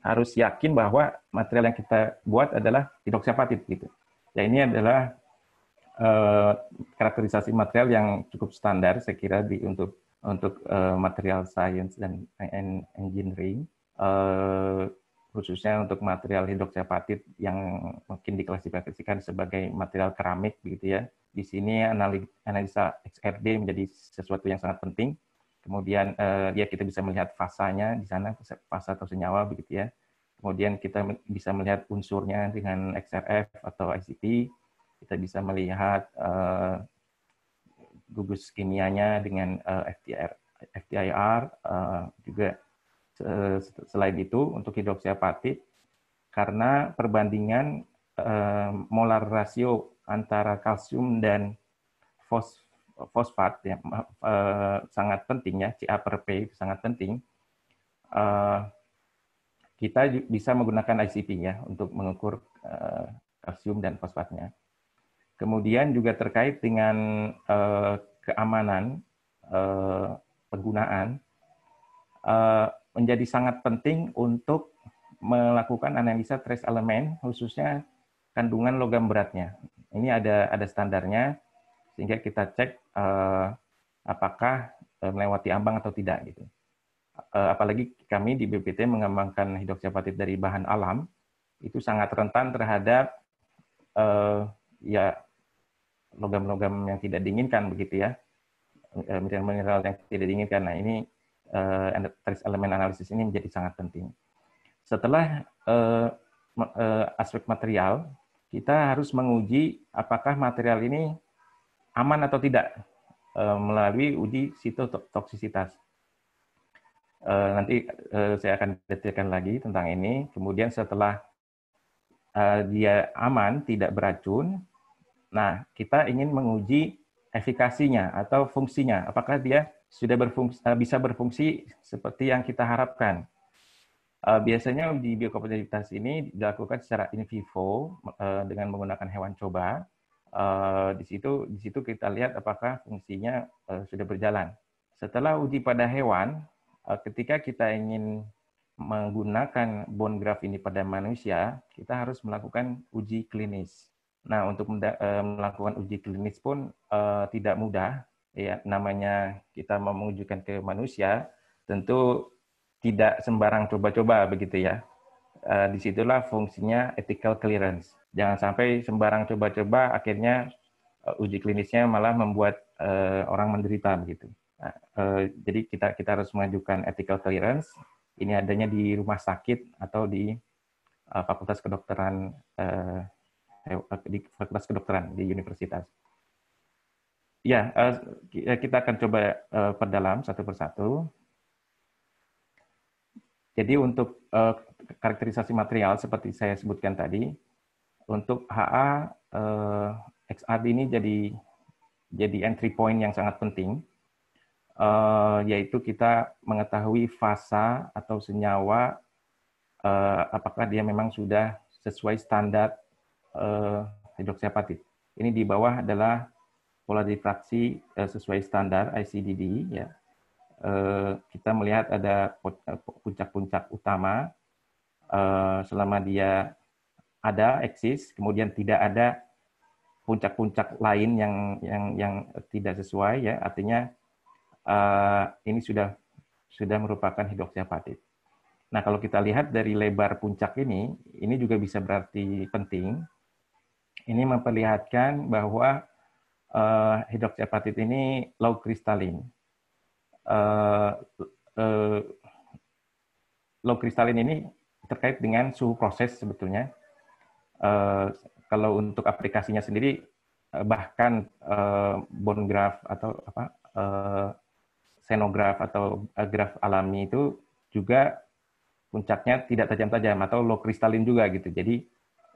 harus yakin bahwa material yang kita buat adalah hidroksiapatit gitu. Ya ini adalah uh, karakterisasi material yang cukup standar saya kira di untuk untuk uh, material science dan engineering uh, khususnya untuk material hidroksiapatit yang mungkin diklasifikasikan sebagai material keramik begitu ya. Di sini analisa XRD menjadi sesuatu yang sangat penting kemudian eh, ya kita bisa melihat fasanya di sana fasa atau senyawa begitu ya kemudian kita bisa melihat unsurnya dengan XRF atau ICP kita bisa melihat eh, gugus kimianya dengan eh, FTR FTIR eh, juga eh, selain itu untuk hidroksiapatit karena perbandingan eh, molar rasio antara kalsium dan fosfor fosfat yang eh, sangat penting ya, CA per P sangat penting. Eh, kita bisa menggunakan ICP ya untuk mengukur eh, kalsium dan fosfatnya. Kemudian juga terkait dengan eh, keamanan eh, penggunaan eh, menjadi sangat penting untuk melakukan analisa trace element khususnya kandungan logam beratnya. Ini ada ada standarnya sehingga kita cek uh, apakah uh, melewati ambang atau tidak gitu. Uh, apalagi kami di BPT mengembangkan hidroksiapatit dari bahan alam itu sangat rentan terhadap uh, ya logam-logam yang tidak diinginkan begitu ya mineral-mineral yang tidak diinginkan. Nah ini uh, elemen analisis ini menjadi sangat penting. Setelah uh, aspek material, kita harus menguji apakah material ini aman atau tidak e, melalui uji sitotoksisitas. E, nanti e, saya akan detailkan lagi tentang ini. Kemudian setelah dia aman, tidak beracun, nah kita ingin menguji efikasinya atau fungsinya. Apakah dia sudah berfungsi, bisa berfungsi seperti yang kita harapkan? Biasanya di biokompatibilitas ini dilakukan secara in vivo dengan menggunakan hewan coba Eh, di situ di situ kita lihat apakah fungsinya eh, sudah berjalan. Setelah uji pada hewan, eh, ketika kita ingin menggunakan bone graft ini pada manusia, kita harus melakukan uji klinis. Nah, untuk melakukan uji klinis pun tidak mudah. Ya, namanya kita mau mengujukan ke manusia, tentu tidak sembarang coba-coba begitu ya. Disitulah fungsinya ethical clearance Jangan sampai sembarang coba-coba akhirnya eh, uji klinisnya malah membuat uh, orang menderita begitu. Nah, uh, jadi kita kita harus mengajukan ethical clearance. Ini adanya di rumah sakit atau di uh, fakultas kedokteran uh, di fakultas kedokteran di universitas. Ya, uh, kita akan coba uh, perdalam satu persatu. Jadi untuk uh, karakterisasi material seperti saya sebutkan tadi, untuk HA uh, eh, XRD ini jadi jadi entry point yang sangat penting uh, yaitu kita mengetahui fasa atau senyawa uh, apakah dia memang sudah sesuai standar uh, hidroksiapatit. Ini di bawah adalah pola difraksi uh, sesuai standar ICDD ya. Uh, kita melihat ada puncak-puncak utama uh, selama dia ada eksis, kemudian tidak ada puncak-puncak lain yang yang yang tidak sesuai ya, artinya uh, ini sudah sudah merupakan hidroksiapatit. Nah, kalau kita lihat dari lebar puncak ini, ini juga bisa berarti penting. Ini memperlihatkan bahwa uh, hidroksiapatit ini low kristalin. Uh, eh, uh, low kristalin ini terkait dengan suhu proses sebetulnya. Eh, kalau untuk aplikasinya sendiri eh, bahkan uh, bone graph atau apa uh, senograf atau uh, graf alami itu juga puncaknya tidak tajam-tajam atau low kristalin juga gitu. Jadi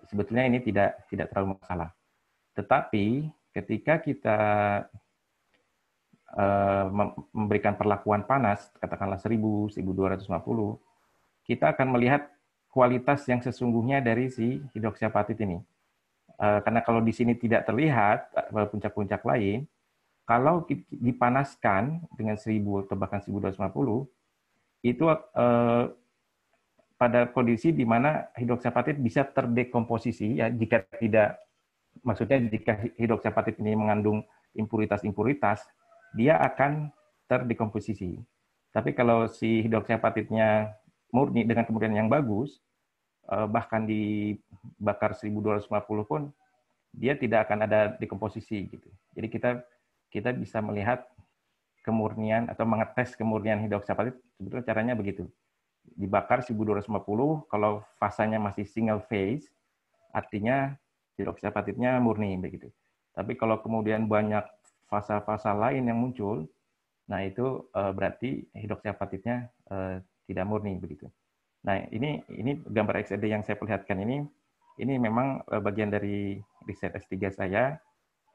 sebetulnya ini tidak tidak terlalu masalah. Tetapi ketika kita memberikan perlakuan panas, katakanlah 1000, 1250, kita akan melihat kualitas yang sesungguhnya dari si hidroksiapatit ini. Eh, karena kalau di sini tidak terlihat eh, puncak-puncak lain, kalau dipanaskan dengan 1000 atau bahkan 1250, itu eh, pada kondisi di mana hidroksiapatit bisa terdekomposisi ya jika tidak maksudnya jika hidroksiapatit ini mengandung impuritas-impuritas, dia akan terdekomposisi. Tapi kalau si hidroksiapatitnya murni dengan kemudian yang bagus, eh, bahkan dibakar 1250 pun dia tidak akan ada dekomposisi gitu. Jadi kita kita bisa melihat kemurnian atau mengetes kemurnian hidroksi apatit sebetulnya caranya begitu. Dibakar 1250 kalau fasanya masih single phase artinya hidroksi apatitnya murni begitu. Tapi kalau kemudian banyak fasa-fasa lain yang muncul, nah itu eh, berarti hidroksi tidak murni begitu. Nah, ini ini gambar XRD yang saya perlihatkan ini ini memang eh, bagian dari riset S3 saya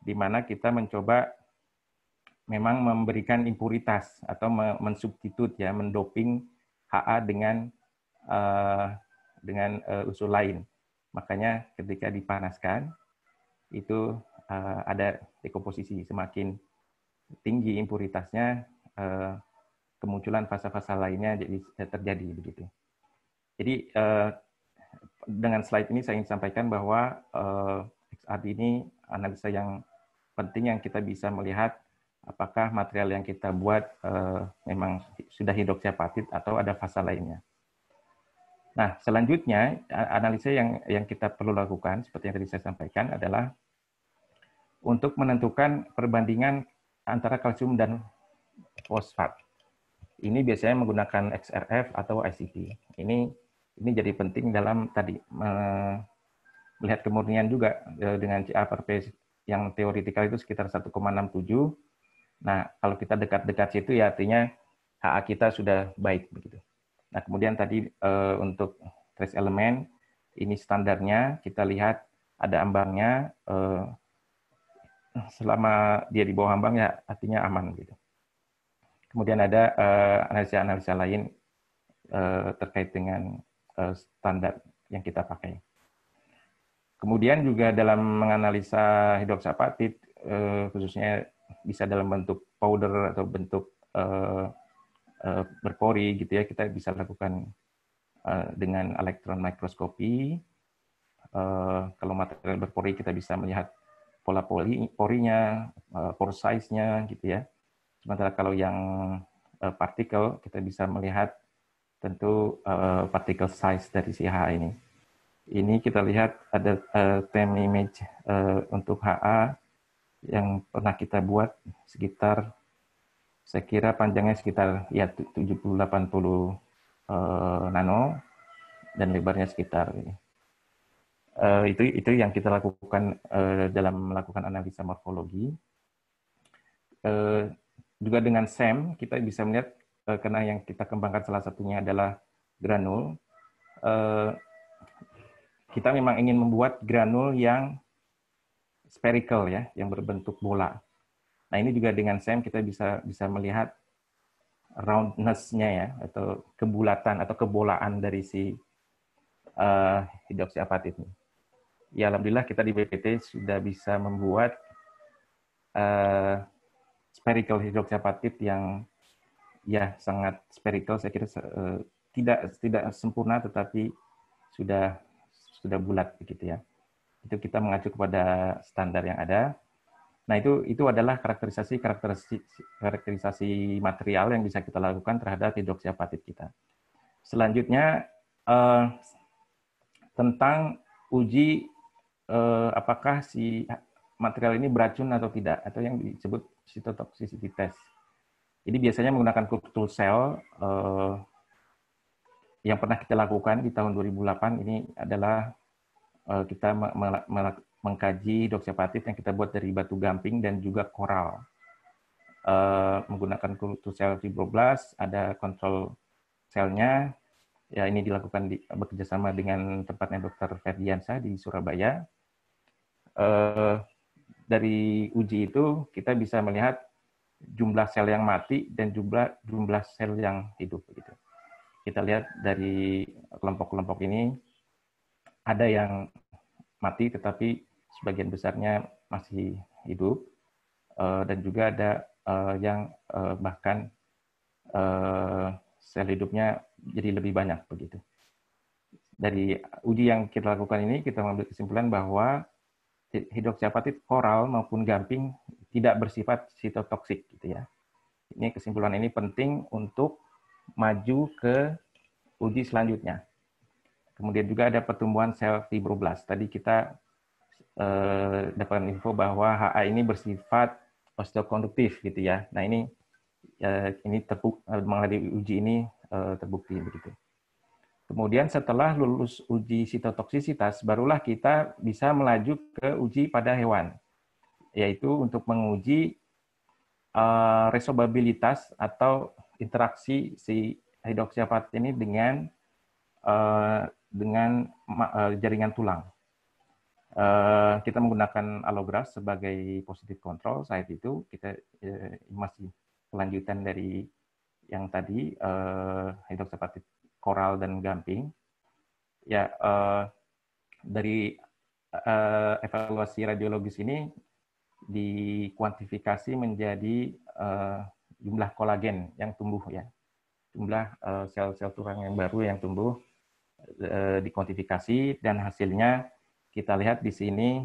di mana kita mencoba memang memberikan impuritas atau mensubstitut ya, mendoping HA dengan uh, dengan uh, usul lain. Makanya ketika dipanaskan itu uh, ada dekomposisi semakin tinggi impuritasnya uh, kemunculan fase-fase lainnya jadi terjadi begitu. Jadi eh, dengan slide ini saya ingin sampaikan bahwa eh, XRD ini analisa yang penting yang kita bisa melihat apakah material yang kita buat eh, memang sudah hidroksiapatit atau ada fase lainnya. Nah, selanjutnya analisa yang yang kita perlu lakukan seperti yang tadi saya sampaikan adalah untuk menentukan perbandingan antara kalsium dan fosfat. Ini biasanya menggunakan XRF atau ICP. Ini ini jadi penting dalam tadi melihat kemurnian juga eh, dengan CA per page yang teoritikal itu sekitar 1,67. Nah, kalau kita dekat-dekat situ ya artinya HA kita sudah baik begitu. Nah, kemudian tadi eh, untuk trace element ini standarnya kita lihat ada ambangnya eh, selama dia di bawah ambang ya artinya aman gitu. Kemudian ada eh, analisa-analisa lain eh, terkait dengan eh, standar yang kita pakai. Kemudian juga dalam menganalisa hidroksapatit, khususnya bisa dalam bentuk powder atau bentuk berpori gitu ya, kita bisa lakukan dengan elektron mikroskopi. kalau material berpori kita bisa melihat pola porinya, pore size-nya gitu ya. Sementara kalau yang uh, partikel, kita bisa melihat tentu uh, partikel size dari si HA ini. Ini kita lihat ada uh, eh, time image uh, untuk HA yang pernah kita buat sekitar, saya kira panjangnya sekitar ya 70-80 uh, nano dan lebarnya sekitar ini. Uh, itu itu yang kita lakukan uh, dalam melakukan analisa morfologi. Uh, juga dengan SEM kita bisa melihat eh, karena yang kita kembangkan salah satunya adalah granul. Eh, kita memang ingin membuat granul yang spherical ya, yang berbentuk bola. Nah ini juga dengan SEM kita bisa bisa melihat roundness-nya ya, atau kebulatan atau kebolaan dari si uh, eh, hidroksi apatit ini. Ya alhamdulillah kita di BPT sudah bisa membuat uh, spherical hidroksiapatit yang ya sangat spherical saya kira uh, tidak tidak sempurna tetapi sudah sudah bulat begitu ya. Itu kita mengacu kepada standar yang ada. Nah, itu itu adalah karakterisasi karakterisasi karakterisasi material yang bisa kita lakukan terhadap hidroksiapatit kita. Selanjutnya uh, tentang uji uh, apakah si material ini beracun atau tidak, atau yang disebut cytotoxicity test. Jadi biasanya menggunakan kultur sel eh, yang pernah kita lakukan di tahun 2008 ini adalah eh, kita mengkaji doxepatit yang kita buat dari batu gamping dan juga koral. Eh, menggunakan kultur sel fibroblast, ada kontrol selnya. Ya ini dilakukan di, bekerjasama dengan tempatnya Dr. Ferdiansa di Surabaya. Uh, dari uji itu kita bisa melihat jumlah sel yang mati dan jumlah jumlah sel yang hidup gitu. Kita lihat dari kelompok-kelompok ini ada yang mati tetapi sebagian besarnya masih hidup eh, dan juga ada eh, yang eh, bahkan sel hidupnya jadi lebih banyak begitu. Dari uji yang kita lakukan ini kita mengambil kesimpulan bahwa hidroksiapatit koral maupun gamping tidak bersifat sitotoksik gitu ya. Ini kesimpulan ini penting untuk maju ke uji selanjutnya. Kemudian juga ada pertumbuhan sel fibroblast. Tadi kita eh, dapat info bahwa HA ini bersifat osteokonduktif gitu ya. Nah ini eh, ini terbuk, eh, uji ini eh, terbukti begitu. Kemudian setelah lulus uji sitotoksisitas, barulah kita bisa melaju ke uji pada hewan, yaitu untuk menguji uh, eh, resobabilitas atau interaksi si hidroksiapat ini dengan eh, dengan eh, jaringan tulang. kita menggunakan allograft sebagai positif kontrol. saat itu kita masih kelanjutan dari yang tadi uh, koral dan gamping. Ya, uh, dari uh, evaluasi radiologis ini dikuantifikasi menjadi uh, jumlah kolagen yang tumbuh ya, jumlah sel-sel tulang yang baru yang tumbuh dikuantifikasi dan hasilnya kita lihat di sini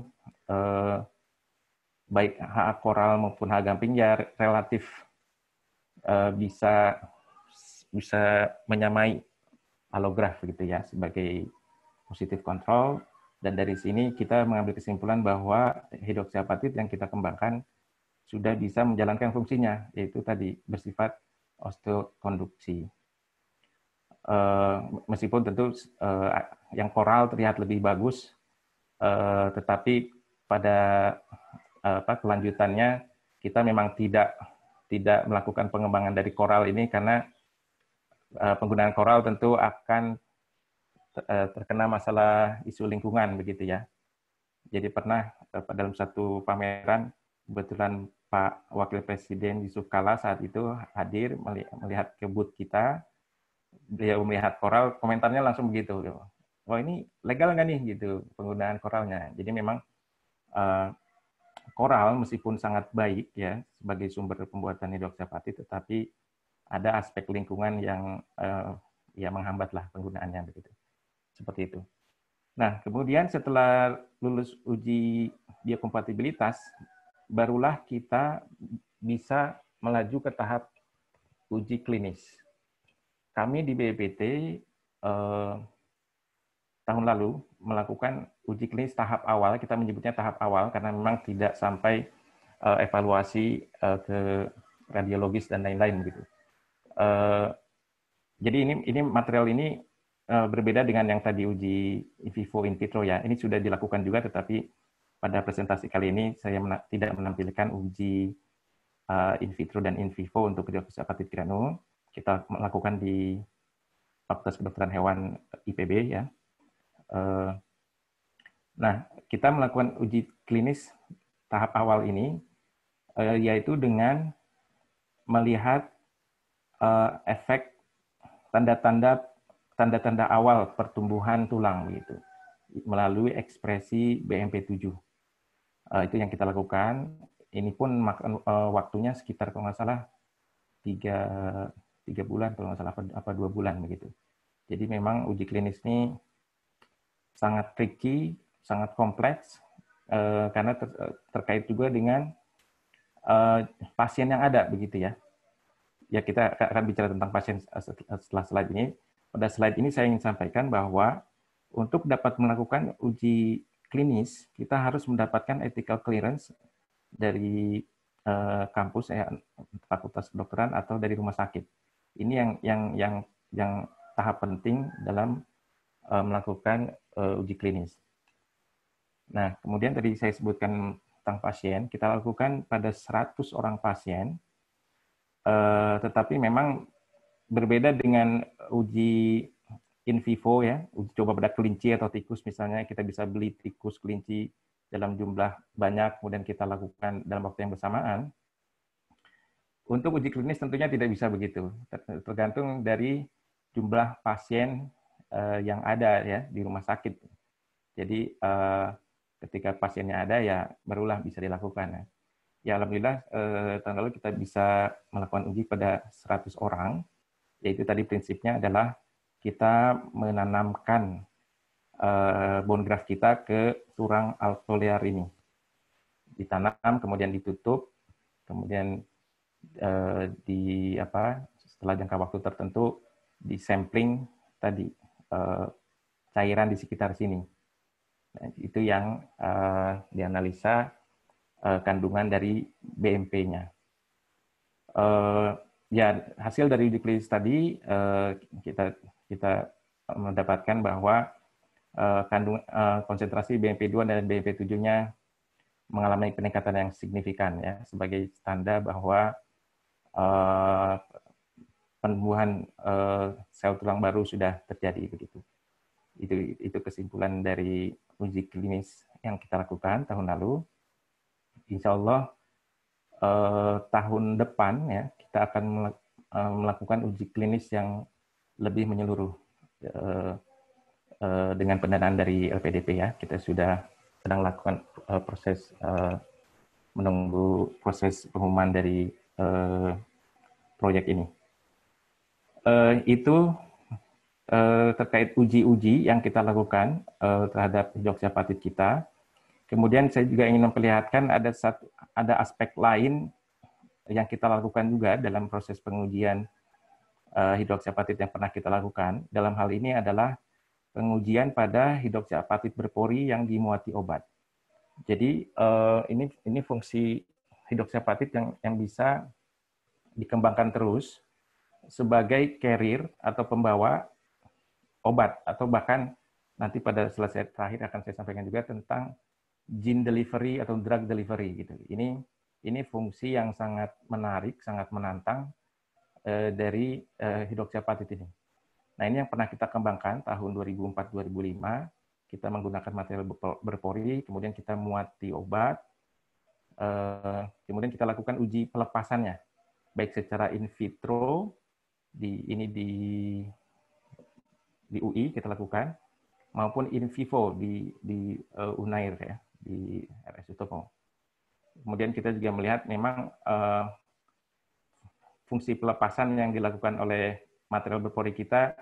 baik HA koral maupun HA gamping ya relatif bisa bisa menyamai alograf gitu ya sebagai positif kontrol dan dari sini kita mengambil kesimpulan bahwa hidroksiapatit yang kita kembangkan sudah bisa menjalankan fungsinya yaitu tadi bersifat osteokonduksi eh, meskipun tentu eh, yang koral terlihat lebih bagus, eh, tetapi pada apa, kelanjutannya kita memang tidak tidak melakukan pengembangan dari koral ini karena Eh, penggunaan koral tentu akan eh, terkena masalah isu lingkungan begitu ya. Jadi pernah eh, dalam satu pameran kebetulan Pak Wakil Presiden Yusuf Kala saat itu hadir melihat kebut kita, dia melihat koral, komentarnya langsung begitu. Wah gitu. oh, ini legal nggak nih gitu penggunaan koralnya. Jadi memang koral meskipun sangat baik ya sebagai sumber pembuatan hidroksapati, tetapi ada aspek lingkungan yang uh, ya menghambatlah penggunaannya begitu. Seperti itu. Nah, kemudian setelah lulus uji biokompatibilitas, barulah kita bisa melaju ke tahap uji klinis. Kami di BPT eh, tahun lalu melakukan uji klinis tahap awal, kita menyebutnya tahap awal karena memang tidak sampai eh, evaluasi eh, ke radiologis dan lain-lain gitu. -lain Eh, jadi ini ini material ini uh, berbeda dengan yang tadi uji in vivo in vitro ya. Ini sudah dilakukan juga, tetapi pada presentasi kali ini saya mena tidak menampilkan uji uh, in vitro dan in vivo untuk diabetes apatit granul. Kita melakukan di Fakultas Kedokteran Hewan IPB ya. Uh, nah, kita melakukan uji klinis tahap awal ini uh, yaitu dengan melihat uh, efek tanda-tanda tanda-tanda awal pertumbuhan tulang gitu melalui ekspresi BMP7. Uh, eh, itu yang kita lakukan. Ini pun uh, waktunya sekitar kalau nggak salah tiga tiga bulan kalau nggak salah apa, dua bulan begitu. Jadi memang uji klinis ini sangat tricky, sangat kompleks uh, karena ter, terkait juga dengan pasien yang ada begitu ya ya kita akan bicara tentang pasien eh, eh, setelah slide ini. Pada slide ini saya ingin sampaikan bahwa untuk dapat melakukan uji klinis, kita harus mendapatkan ethical clearance dari eh, kampus ya fakultas kedokteran atau dari rumah sakit. Ini yang yang yang yang tahap penting dalam melakukan uji klinis. Nah, kemudian tadi saya sebutkan tentang pasien, kita lakukan pada 100 orang pasien Uh, tetapi memang berbeda dengan uji in vivo ya, uji coba pada kelinci atau tikus misalnya kita bisa beli tikus kelinci dalam jumlah banyak kemudian kita lakukan dalam waktu yang bersamaan. Untuk uji klinis tentunya tidak bisa begitu, tergantung dari jumlah pasien uh, yang ada ya di rumah sakit. Jadi uh, ketika pasiennya ada ya barulah bisa dilakukan. Ya ya alhamdulillah eh, tahun lalu kita bisa melakukan uji pada 100 orang. Yaitu tadi prinsipnya adalah kita menanamkan eh, bone graft kita ke turang alveolar ini. Ditanam kemudian ditutup, kemudian eh, di apa setelah jangka waktu tertentu di sampling tadi eh, cairan di sekitar sini. Nah, itu yang uh, dianalisa uh, kandungan dari BMP-nya. Uh, eh, ya hasil dari uji klinis tadi uh, kita kita mendapatkan bahwa uh, kandung uh, konsentrasi BMP2 dan BMP7-nya mengalami peningkatan yang signifikan ya sebagai tanda bahwa uh, penumbuhan uh, sel tulang baru sudah terjadi begitu. Itu itu kesimpulan dari uji klinis yang kita lakukan tahun lalu insya Allah eh, tahun depan ya kita akan eh, melakukan uji klinis yang lebih menyeluruh eh, eh, dengan pendanaan dari LPDP ya. Kita sudah sedang lakukan eh, proses eh, menunggu proses pengumuman dari eh, proyek ini. Eh, itu eh, terkait uji-uji yang kita lakukan eh, terhadap hijau kita Kemudian saya juga ingin memperlihatkan ada satu ada aspek lain yang kita lakukan juga dalam proses pengujian uh, hidroksiapatit yang pernah kita lakukan. Dalam hal ini adalah pengujian pada hidroksiapatit berpori yang dimuati obat. Jadi uh, ini ini fungsi hidroksiapatit yang yang bisa dikembangkan terus sebagai carrier atau pembawa obat atau bahkan nanti pada selesai terakhir akan saya sampaikan juga tentang gene delivery atau drug delivery gitu. Ini ini fungsi yang sangat menarik, sangat menantang eh, dari eh, hidroksiapatit ini. Nah, ini yang pernah kita kembangkan tahun 2004-2005. Kita menggunakan material berpori, kemudian kita muati obat, eh, kemudian kita lakukan uji pelepasannya, baik secara in vitro, di ini di di UI kita lakukan, maupun in vivo di di uh, Unair ya di RS Utomo. Kemudian kita juga melihat memang uh, fungsi pelepasan yang dilakukan oleh material berpori kita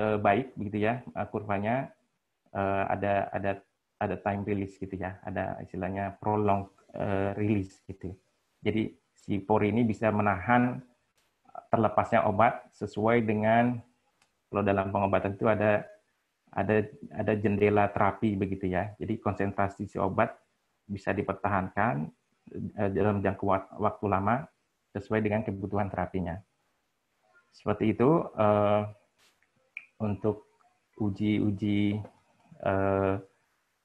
uh, baik begitu ya uh, kurvanya uh, ada ada ada time release gitu ya, ada istilahnya prolong uh, release gitu. Jadi si pori ini bisa menahan terlepasnya obat sesuai dengan kalau dalam pengobatan itu ada ada ada jendela terapi begitu ya. Jadi konsentrasi si obat bisa dipertahankan eh, dalam jangka waktu lama sesuai dengan kebutuhan terapinya. Seperti itu eh, untuk uji-uji eh,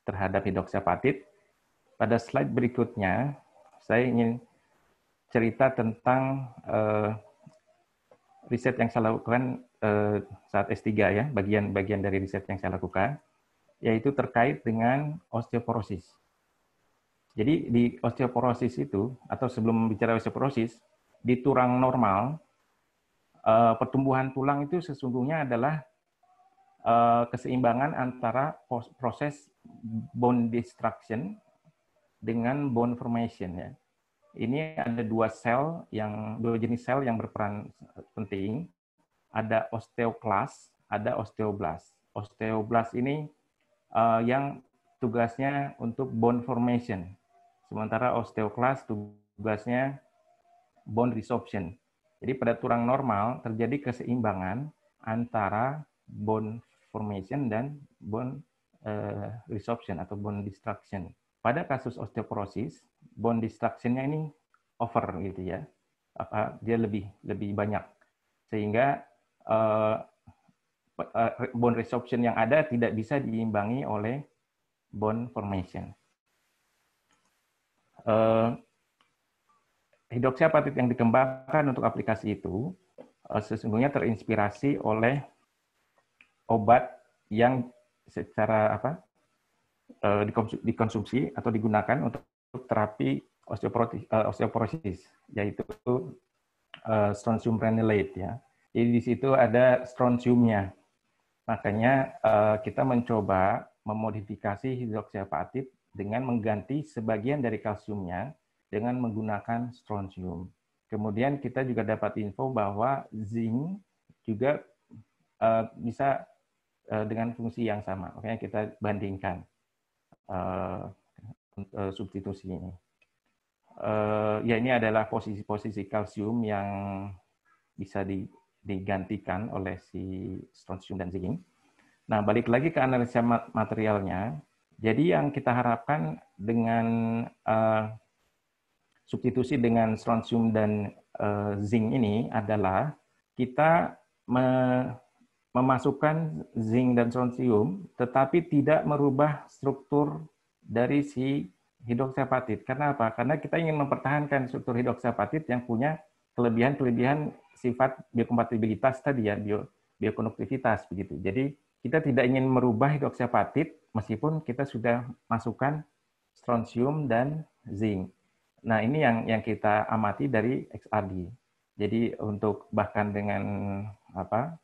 terhadap hidroksiapatit. Pada slide berikutnya, saya ingin cerita tentang riset yang saya lakukan Eh, saat S3 ya, bagian-bagian dari riset yang saya lakukan, yaitu terkait dengan osteoporosis. Jadi di osteoporosis itu, atau sebelum bicara osteoporosis, di tulang normal, eh, pertumbuhan tulang itu sesungguhnya adalah eh, keseimbangan antara proses bone destruction dengan bone formation ya. Ini ada dua sel yang dua jenis sel yang berperan penting ada osteoklas, ada osteoblas. Osteoblas ini uh, yang tugasnya untuk bone formation, sementara osteoklas tugasnya bone resorption. Jadi pada tulang normal terjadi keseimbangan antara bone formation dan bone uh, resorption atau bone destruction. Pada kasus osteoporosis, bone destructionnya ini over gitu ya, apa dia lebih lebih banyak sehingga Eh, eh, bond resorption yang ada tidak bisa diimbangi oleh bond formation. Uh, yang dikembangkan untuk aplikasi itu sesungguhnya terinspirasi oleh obat yang secara apa dikonsumsi atau digunakan untuk terapi osteoporosis, osteoporosis yaitu uh, strontium ranelate ya jadi di situ ada strontiumnya. Makanya eh, kita mencoba memodifikasi hidroksiapatit dengan mengganti sebagian dari kalsiumnya dengan menggunakan strontium. Kemudian kita juga dapat info bahwa zinc juga eh, bisa eh, dengan fungsi yang sama. Makanya kita bandingkan substitusi ini. ya ini adalah posisi-posisi kalsium yang bisa di digantikan oleh si strontium dan zinc. Nah, balik lagi ke analisa materialnya. Jadi yang kita harapkan dengan uh, substitusi dengan strontium dan uh, eh, zinc ini adalah kita me memasukkan zinc dan strontium, tetapi tidak merubah struktur dari si hidroksiapatit. Karena apa? Karena kita ingin mempertahankan struktur hidroksiapatit yang punya kelebihan-kelebihan sifat biokompatibilitas tadi ya, bio, biokonduktivitas begitu. Jadi kita tidak ingin merubah hidroksiapatit meskipun kita sudah masukkan strontium dan zinc. Nah, ini yang yang kita amati dari XRD. Jadi untuk bahkan dengan apa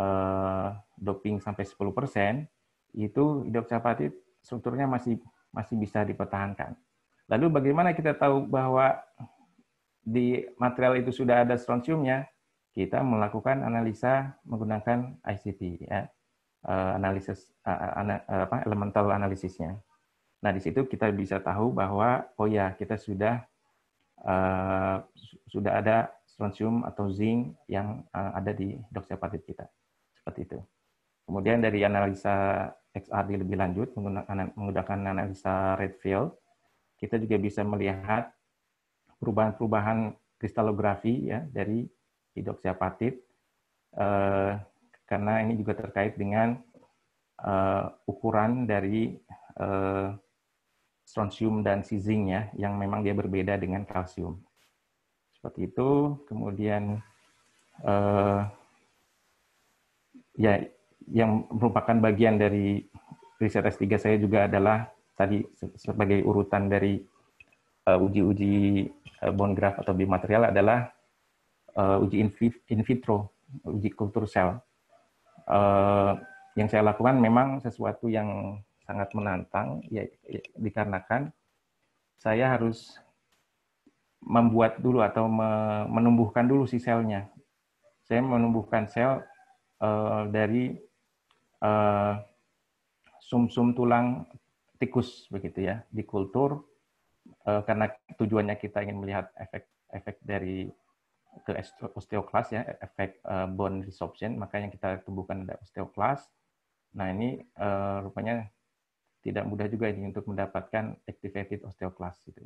eh, doping sampai 10% itu hidroksiapatit strukturnya masih masih bisa dipertahankan. Lalu bagaimana kita tahu bahwa di material itu sudah ada strontiumnya, kita melakukan analisa menggunakan ICT, ya, eh, analisis apa, elemental analisisnya. Nah di situ kita bisa tahu bahwa oh ya kita sudah uh, sudah ada strontium atau zinc yang uh, ada di doxapatit kita, seperti itu. Kemudian dari analisa XRD lebih lanjut menggunakan, menggunakan analisa Redfield, kita juga bisa melihat perubahan-perubahan kristalografi ya dari hidroksiapatit eh, karena ini juga terkait dengan eh, ukuran dari eh, strontium dan sizing ya yang memang dia berbeda dengan kalsium seperti itu kemudian eh, ya yang merupakan bagian dari riset S3 saya juga adalah tadi sebagai urutan dari eh, uji-uji Eh, bone graft atau biomaterial adalah uh, uji in vitro, uji kultur sel. Uh, yang saya lakukan memang sesuatu yang sangat menantang, ya, ya, dikarenakan saya harus membuat dulu atau menumbuhkan dulu si selnya. Saya menumbuhkan sel uh, dari sum-sum tulang tikus begitu ya, di kultur uh, karena tujuannya kita ingin melihat efek efek dari ke osteoklas ya efek uh, bone resorption maka yang kita tumbuhkan ada osteoklas nah ini uh, rupanya tidak mudah juga ini untuk mendapatkan activated osteoklas itu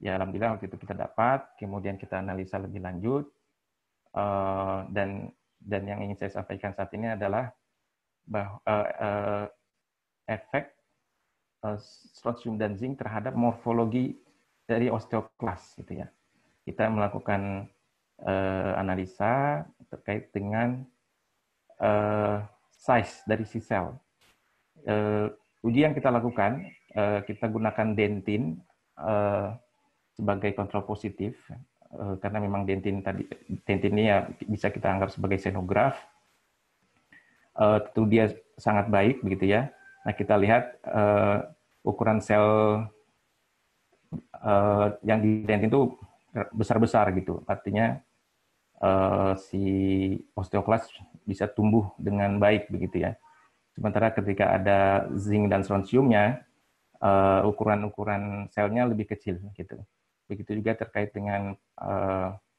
ya alhamdulillah waktu itu kita dapat kemudian kita analisa lebih lanjut uh, dan dan yang ingin saya sampaikan saat ini adalah bahwa uh, uh, efek uh, strontium dan zinc terhadap morfologi dari osteoklas gitu ya. Kita melakukan uh, analisa terkait dengan uh, size dari si sel. Eh, uji yang kita lakukan uh, kita gunakan dentin uh, sebagai kontrol positif uh, karena memang dentin tadi dentin ini ya bisa kita anggap sebagai senograf. Eh, tentu dia sangat baik begitu ya. Nah kita lihat uh, ukuran sel Eh, yang di dentin itu besar-besar gitu. Artinya eh, si osteoklas bisa tumbuh dengan baik begitu ya. Sementara ketika ada zinc dan strontiumnya, eh, ukuran-ukuran selnya lebih kecil gitu. Begitu juga terkait dengan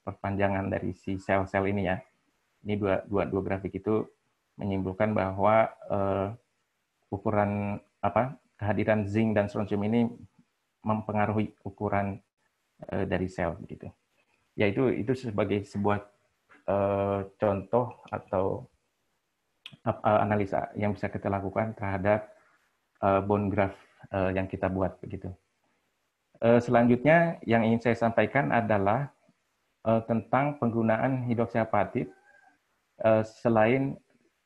perpanjangan dari si sel-sel ini ya. Ini dua, dua, dua grafik itu menyimpulkan bahwa uh, ukuran apa kehadiran zinc dan strontium ini mempengaruhi ukuran uh, dari sel begitu. Ya itu itu sebagai sebuah uh, contoh atau uh, analisa yang bisa kita lakukan terhadap uh, bone graph uh, yang kita buat begitu. Uh, selanjutnya yang ingin saya sampaikan adalah uh, tentang penggunaan hidroksiapatit uh, selain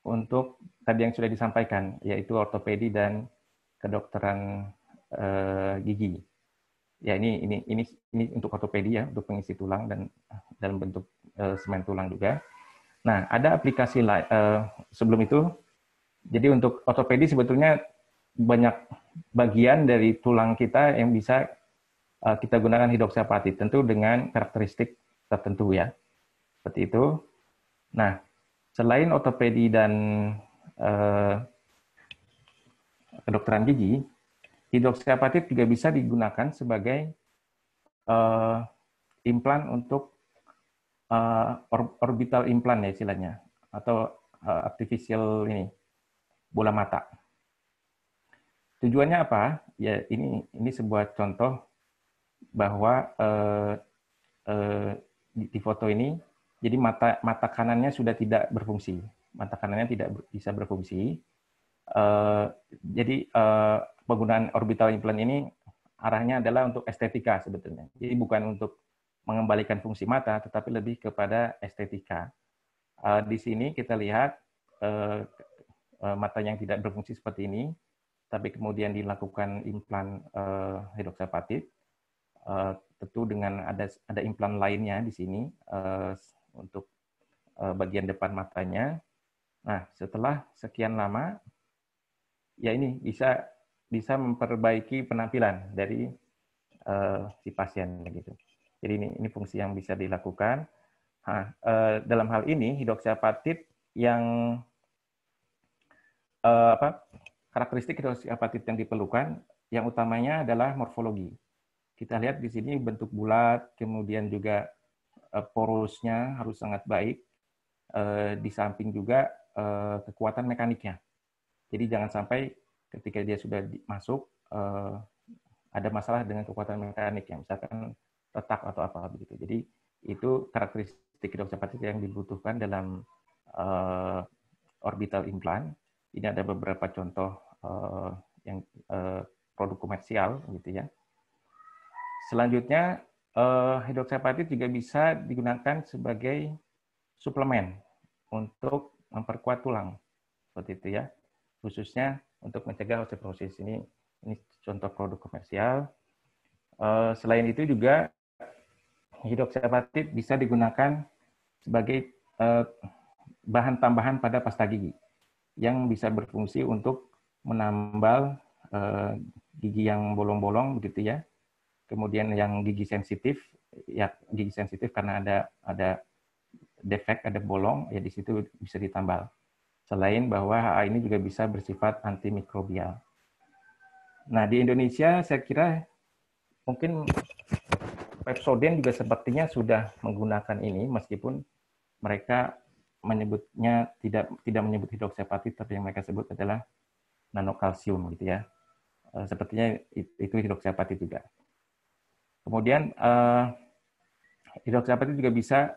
untuk tadi yang sudah disampaikan yaitu ortopedi dan kedokteran uh, gigi ya ini ini ini ini untuk ortopedi ya untuk pengisi tulang dan dalam bentuk uh, semen tulang juga. Nah ada aplikasi uh, sebelum itu jadi untuk ortopedi sebetulnya banyak bagian dari tulang kita yang bisa uh, kita gunakan hidroksiapati tentu dengan karakteristik tertentu ya seperti itu. Nah selain ortopedi dan kedokteran gigi Hidroksiapatit juga bisa digunakan sebagai uh, implan untuk uh, or orbital implan ya istilahnya atau uh, artificial ini bola mata. Tujuannya apa? Ya ini ini sebuah contoh bahwa uh, uh, di, di foto ini jadi mata mata kanannya sudah tidak berfungsi. Mata kanannya tidak bisa berfungsi Eh, jadi uh, penggunaan orbital implant ini arahnya adalah untuk estetika sebetulnya. Jadi bukan untuk mengembalikan fungsi mata, tetapi lebih kepada estetika. Uh, di sini kita lihat uh, mata yang tidak berfungsi seperti ini, tapi kemudian dilakukan implant uh, hidroksapatit, uh, tentu dengan ada ada implan lainnya di sini uh, untuk uh, bagian depan matanya. Nah, setelah sekian lama ya ini bisa bisa memperbaiki penampilan dari uh, si pasien gitu. Jadi ini ini fungsi yang bisa dilakukan. Nah, uh, dalam hal ini hidroksiapatit yang uh, apa karakteristik hidroksiapatit yang diperlukan yang utamanya adalah morfologi. Kita lihat di sini bentuk bulat, kemudian juga porosnya harus sangat baik. di samping juga kekuatan mekaniknya jadi jangan sampai ketika dia sudah masuk eh, ada masalah dengan kekuatan mekanik yang misalkan retak atau apa begitu. Jadi itu karakteristik hidroksepatitis yang dibutuhkan dalam eh, orbital implant. Ini ada beberapa contoh eh, yang produk komersial gitu ya. Selanjutnya hidroksepatit juga bisa digunakan sebagai suplemen untuk memperkuat tulang seperti itu ya khususnya untuk mencegah osteoporosis ini ini contoh produk komersial. Eh, selain itu juga hidroksapatit bisa digunakan sebagai eh, bahan tambahan pada pasta gigi yang bisa berfungsi untuk menambal eh, gigi yang bolong-bolong begitu ya. Kemudian yang gigi sensitif ya gigi sensitif karena ada ada defek, ada bolong ya di situ bisa ditambal. Selain bahwa HA ini juga bisa bersifat antimikrobial. Nah, di Indonesia saya kira mungkin Pepsodent juga sepertinya sudah menggunakan ini meskipun mereka menyebutnya tidak tidak menyebut hidroksepati tapi yang mereka sebut adalah nanokalsium gitu ya. Eh, sepertinya itu hidroksepati juga. Kemudian eh, juga bisa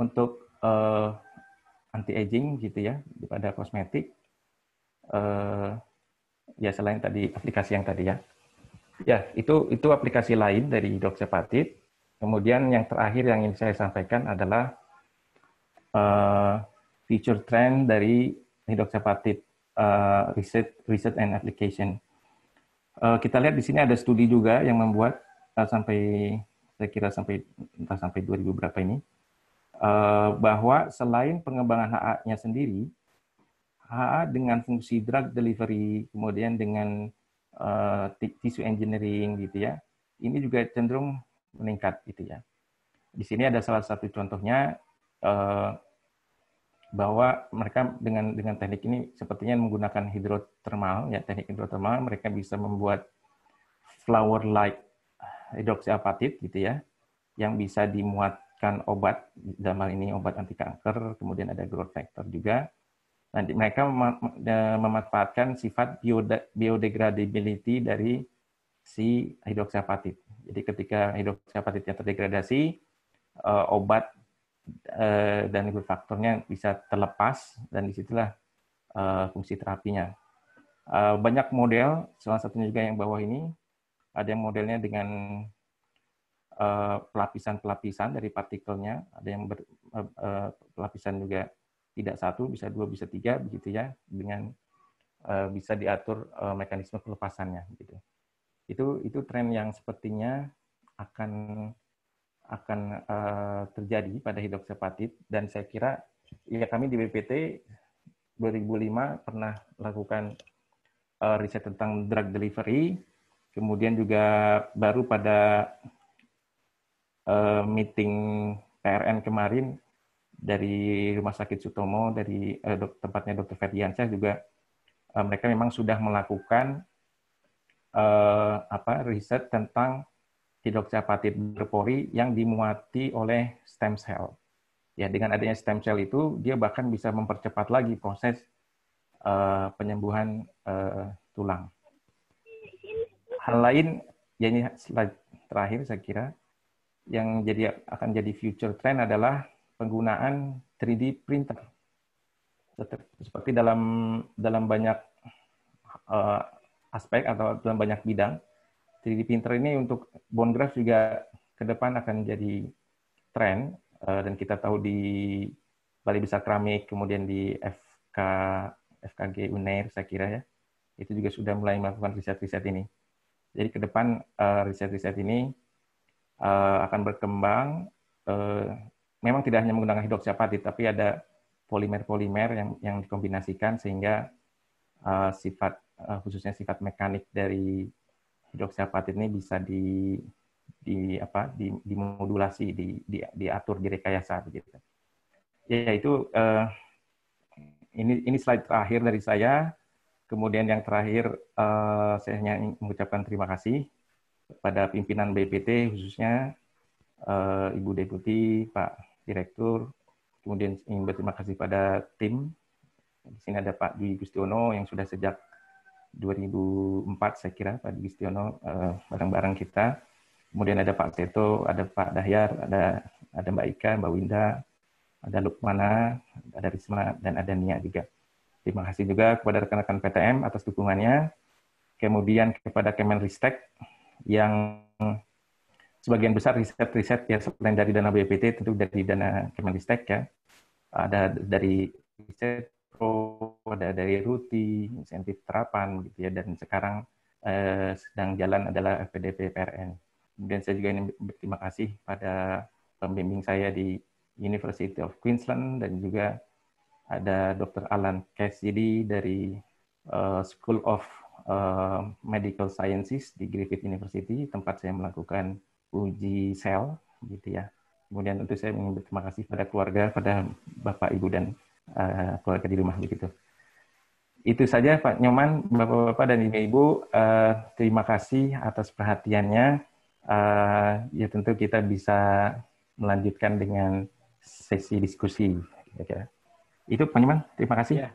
untuk uh, anti aging gitu ya pada kosmetik uh, ya selain tadi aplikasi yang tadi ya ya itu itu aplikasi lain dari Doxepatit kemudian yang terakhir yang ingin saya sampaikan adalah uh, feature trend dari Doxepatit uh, research research and application kita lihat di sini ada studi juga yang membuat sampai saya kira sampai entah sampai 2000 berapa ini Eh, bahwa selain pengembangan HA-nya sendiri, HA dengan fungsi drug delivery, kemudian dengan uh, eh, tissue engineering gitu ya, ini juga cenderung meningkat gitu ya. Di sini ada salah satu contohnya uh, bahwa mereka dengan dengan teknik ini sepertinya menggunakan hidrotermal ya teknik hidrotermal mereka bisa membuat flower like hidroksiapatit gitu ya yang bisa dimuat mendapatkan obat dalam ini obat anti kanker, kemudian ada growth factor juga. Nanti mereka memanfaatkan sifat biodegradability dari si hidroksiapatit. Jadi ketika hidroksiapatitnya terdegradasi, eh, obat eh, dan growth faktornya bisa terlepas dan disitulah eh, fungsi terapinya. Banyak model, salah satunya juga yang bawah ini, ada yang modelnya dengan Eh, pelapisan-pelapisan dari partikelnya, ada yang ber, eh, eh, pelapisan juga tidak satu, bisa dua, bisa tiga, begitu ya, dengan bisa diatur mekanisme pelepasannya, gitu. Itu itu tren yang sepertinya akan akan uh, terjadi pada hidroksepatit dan saya kira ya kami di BPT 2005 pernah lakukan uh, riset tentang drug delivery kemudian juga baru pada uh, meeting PRN kemarin dari Rumah Sakit Sutomo, dari uh, dok, tempatnya Dr. Ferdiansyah juga uh, mereka memang sudah melakukan uh, apa riset tentang hidroksiapatit berpori yang dimuati oleh stem cell. Ya, dengan adanya stem cell itu dia bahkan bisa mempercepat lagi proses uh, penyembuhan uh, tulang. Hal lain ya ini slide terakhir saya kira yang jadi akan jadi future trend adalah penggunaan 3D printer. Seperti dalam dalam banyak uh, aspek atau dalam banyak bidang, 3D printer ini untuk bone graft juga ke depan akan jadi trend uh, dan kita tahu di Bali Besar Keramik kemudian di FK FKG Unair saya kira ya itu juga sudah mulai melakukan riset-riset ini. Jadi ke depan eh, riset-riset ini uh, akan berkembang. Uh, memang tidak hanya menggunakan hidroksiapatit, tapi ada polimer-polimer yang, yang dikombinasikan sehingga uh, sifat uh, khususnya sifat mekanik dari hidroksiapatit ini bisa di di apa di, dimodulasi di, di diatur direkayasa begitu ya itu uh, ini ini slide terakhir dari saya kemudian yang terakhir uh, saya hanya mengucapkan terima kasih pada pimpinan BPT khususnya uh, Ibu Deputi, Pak Direktur, kemudian ingin berterima kasih pada tim. Di sini ada Pak Dwi Gustiono yang sudah sejak 2004 saya kira Pak Dwi Gustiono bareng eh, bareng-bareng kita. Kemudian ada Pak Teto ada Pak Dahyar, ada ada Mbak Ika, Mbak Winda, ada Lukmana, ada Risma, dan ada Nia juga. Terima kasih juga kepada rekan-rekan PTM atas dukungannya. Kemudian kepada Kemenristek yang sebagian besar riset-riset ya selain dari dana BPT tentu dari dana Kemenristek ya ada dari riset pro ada dari ruti insentif terapan gitu ya dan sekarang eh, sedang jalan adalah FPDP PRN kemudian saya juga ingin berterima kasih pada pembimbing saya di University of Queensland dan juga ada Dr. Alan Cassidy dari uh, School of Eh, medical sciences di Griffith University, tempat saya melakukan uji sel, gitu ya. Kemudian tentu saya ingin terima kasih pada keluarga, pada bapak, ibu, dan uh, keluarga di rumah begitu. Itu saja Pak Nyoman, Bapak-Bapak dan Ibu-Ibu, uh, terima kasih atas perhatiannya. Uh, ya tentu kita bisa melanjutkan dengan sesi diskusi. Ya, ya. Itu Pak Nyoman, terima kasih. Ya.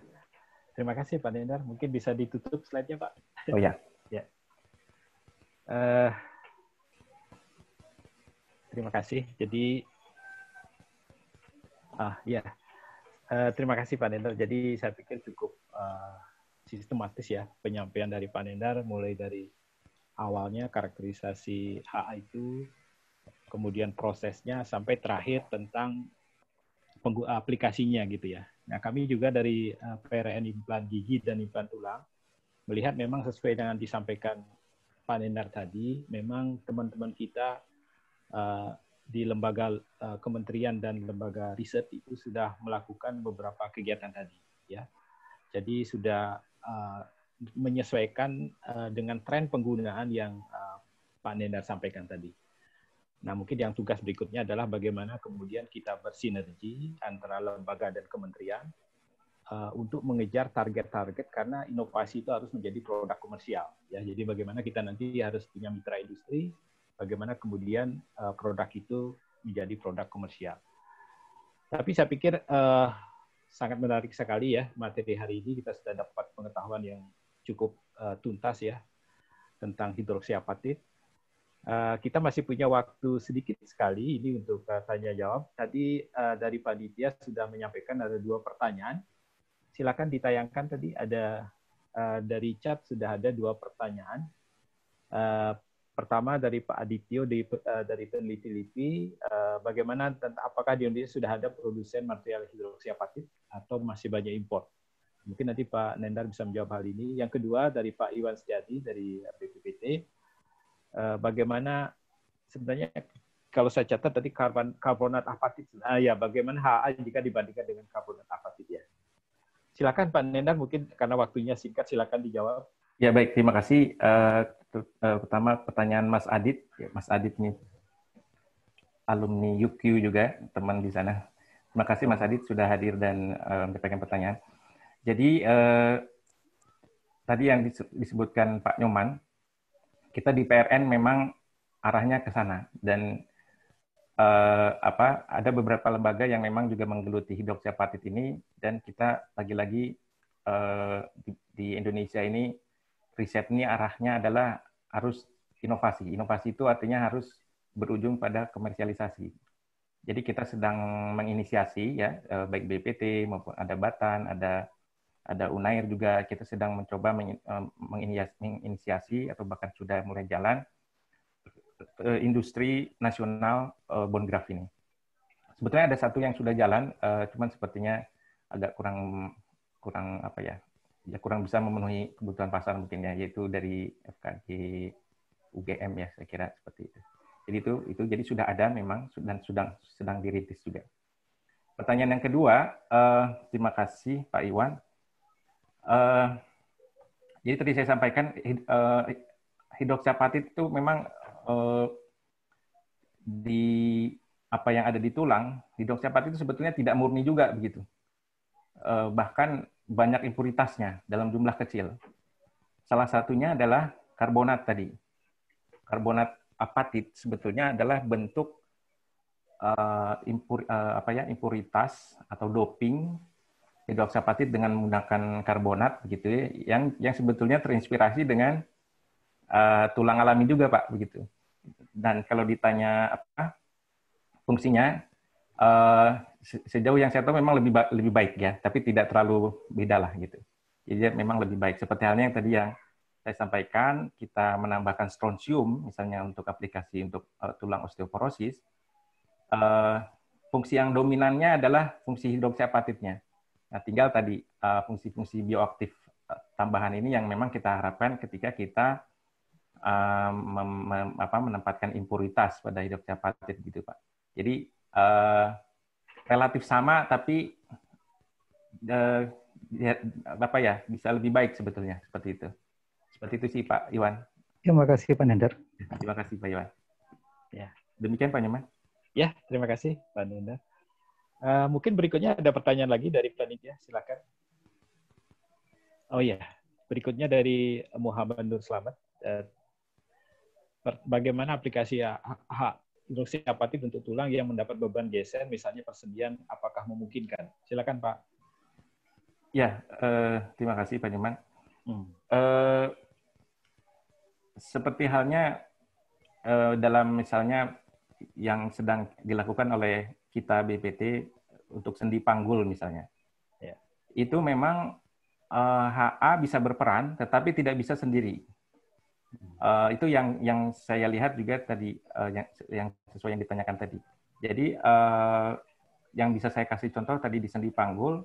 Terima kasih Pak Dendar. Mungkin bisa ditutup slide-nya Pak. Oh iya. ya. ya. Uh, terima kasih. Jadi, ah ya, uh, terima kasih Pak Dendar. Jadi saya pikir cukup uh, sistematis ya penyampaian dari Pak Dendar, mulai dari awalnya karakterisasi HA itu, kemudian prosesnya sampai terakhir tentang aplikasinya gitu ya. Nah, kami juga dari eh, PRN implan gigi dan implan tulang melihat memang sesuai dengan disampaikan Pak Nenar tadi, memang teman-teman kita eh, di lembaga eh, kementerian dan lembaga riset itu sudah melakukan beberapa kegiatan tadi, ya. Jadi sudah menyesuaikan dengan tren penggunaan yang Pak Nenar sampaikan tadi. Nah, mungkin yang tugas berikutnya adalah bagaimana kemudian kita bersinergi antara lembaga dan kementerian uh, untuk mengejar target-target karena inovasi itu harus menjadi produk komersial. Ya, jadi bagaimana kita nanti harus punya mitra industri, bagaimana kemudian uh, produk itu menjadi produk komersial. Tapi saya pikir uh, sangat menarik sekali ya materi hari ini kita sudah dapat pengetahuan yang cukup uh, tuntas ya tentang hidroksiapatit Eh, kita masih punya waktu sedikit sekali ini untuk uh, eh, tanya jawab. Tadi uh, dari panitia sudah menyampaikan ada dua pertanyaan. Silakan ditayangkan tadi ada uh, dari chat sudah ada dua pertanyaan. Uh, pertama dari Pak Adityo di, uh, dari peneliti LIPI, uh, bagaimana tentang apakah di Indonesia sudah ada produsen material hidroksiapatit atau masih banyak impor? Mungkin nanti Pak Nendar bisa menjawab hal ini. Yang kedua dari Pak Iwan Setiadi dari BPPT Eh, bagaimana sebenarnya kalau saya catat tadi karbon karbonat apatit. Nah, ya bagaimana HA jika dibandingkan dengan karbonat apatit ya. Silakan Pak Nendang mungkin karena waktunya singkat silakan dijawab. Ya baik, terima kasih. Uh, pertama pertanyaan Mas Adit, ya, Mas Adit nih alumni UQ juga teman di sana. Terima kasih Mas Adit sudah hadir dan uh, menyampaikan pertanyaan. Jadi uh, tadi yang disebutkan Pak Nyoman kita di PRN memang arahnya ke sana dan uh, apa ada beberapa lembaga yang memang juga menggeluti hidroksiapatit ini dan kita lagi-lagi uh, di, di Indonesia ini riset ini arahnya adalah harus inovasi. Inovasi itu artinya harus berujung pada komersialisasi. Jadi kita sedang menginisiasi ya eh, baik BPT maupun ada Batan, ada ada Unair juga kita sedang mencoba eh, menginisiasi atau bahkan sudah mulai jalan eh, industri nasional eh, bond graph ini. Sebetulnya ada satu yang sudah jalan, cuman sepertinya agak kurang kurang apa ya, ya kurang bisa memenuhi kebutuhan pasar mungkin ya, yaitu dari FKG UGM ya saya kira seperti itu. Jadi itu itu jadi sudah ada memang dan sedang sedang dirintis juga. Pertanyaan yang kedua, terima kasih Pak Iwan Eh, jadi tadi saya sampaikan uh, eh, hidroksapatit itu memang uh, di apa yang ada di tulang, hidroksapatit itu sebetulnya tidak murni juga begitu. Uh, bahkan banyak impuritasnya dalam jumlah kecil. Salah satunya adalah karbonat tadi. Karbonat apatit sebetulnya adalah bentuk uh, impur, uh, apa ya impuritas atau doping hidroksapatit dengan menggunakan karbonat begitu ya, yang yang sebetulnya terinspirasi dengan uh, tulang alami juga pak begitu. Dan kalau ditanya apa fungsinya uh, sejauh yang saya tahu memang lebih ba lebih baik ya, tapi tidak terlalu beda lah gitu. Jadi memang lebih baik. Seperti halnya yang tadi yang saya sampaikan, kita menambahkan strontium misalnya untuk aplikasi untuk uh, tulang osteoporosis. Uh, fungsi yang dominannya adalah fungsi hidroksapatitnya Nah, tinggal tadi eh, fungsi-fungsi bioaktif eh, tambahan ini yang memang kita harapkan ketika kita eh, menempatkan impuritas pada hidroksiapatit gitu Pak. Jadi relatif sama tapi uh, apa ya bisa lebih baik sebetulnya seperti itu. Seperti itu sih Pak Iwan. Terima kasih Pak Nendar. Terima kasih Pak Iwan. Ya. Demikian Pak Nyoman. Ya, terima kasih Pak Nendar. Eh, mungkin berikutnya ada pertanyaan lagi dari panitia, silakan. Oh iya, yeah. berikutnya dari Muhammad Nur Slamet. Eh, bagaimana aplikasi ya, hak instruksi apatit untuk tulang yang mendapat beban geser, misalnya persendian, apakah memungkinkan? Silakan Pak. Ya, uh, terima kasih Pak Nyoman. Hmm. Uh, seperti halnya uh, dalam misalnya yang sedang dilakukan oleh kita BPT untuk sendi panggul misalnya. Ya. Itu memang uh, eh, HA bisa berperan tetapi tidak bisa sendiri. Uh, itu yang yang saya lihat juga tadi uh, yang yang sesuai yang ditanyakan tadi. Jadi uh, yang bisa saya kasih contoh tadi di sendi panggul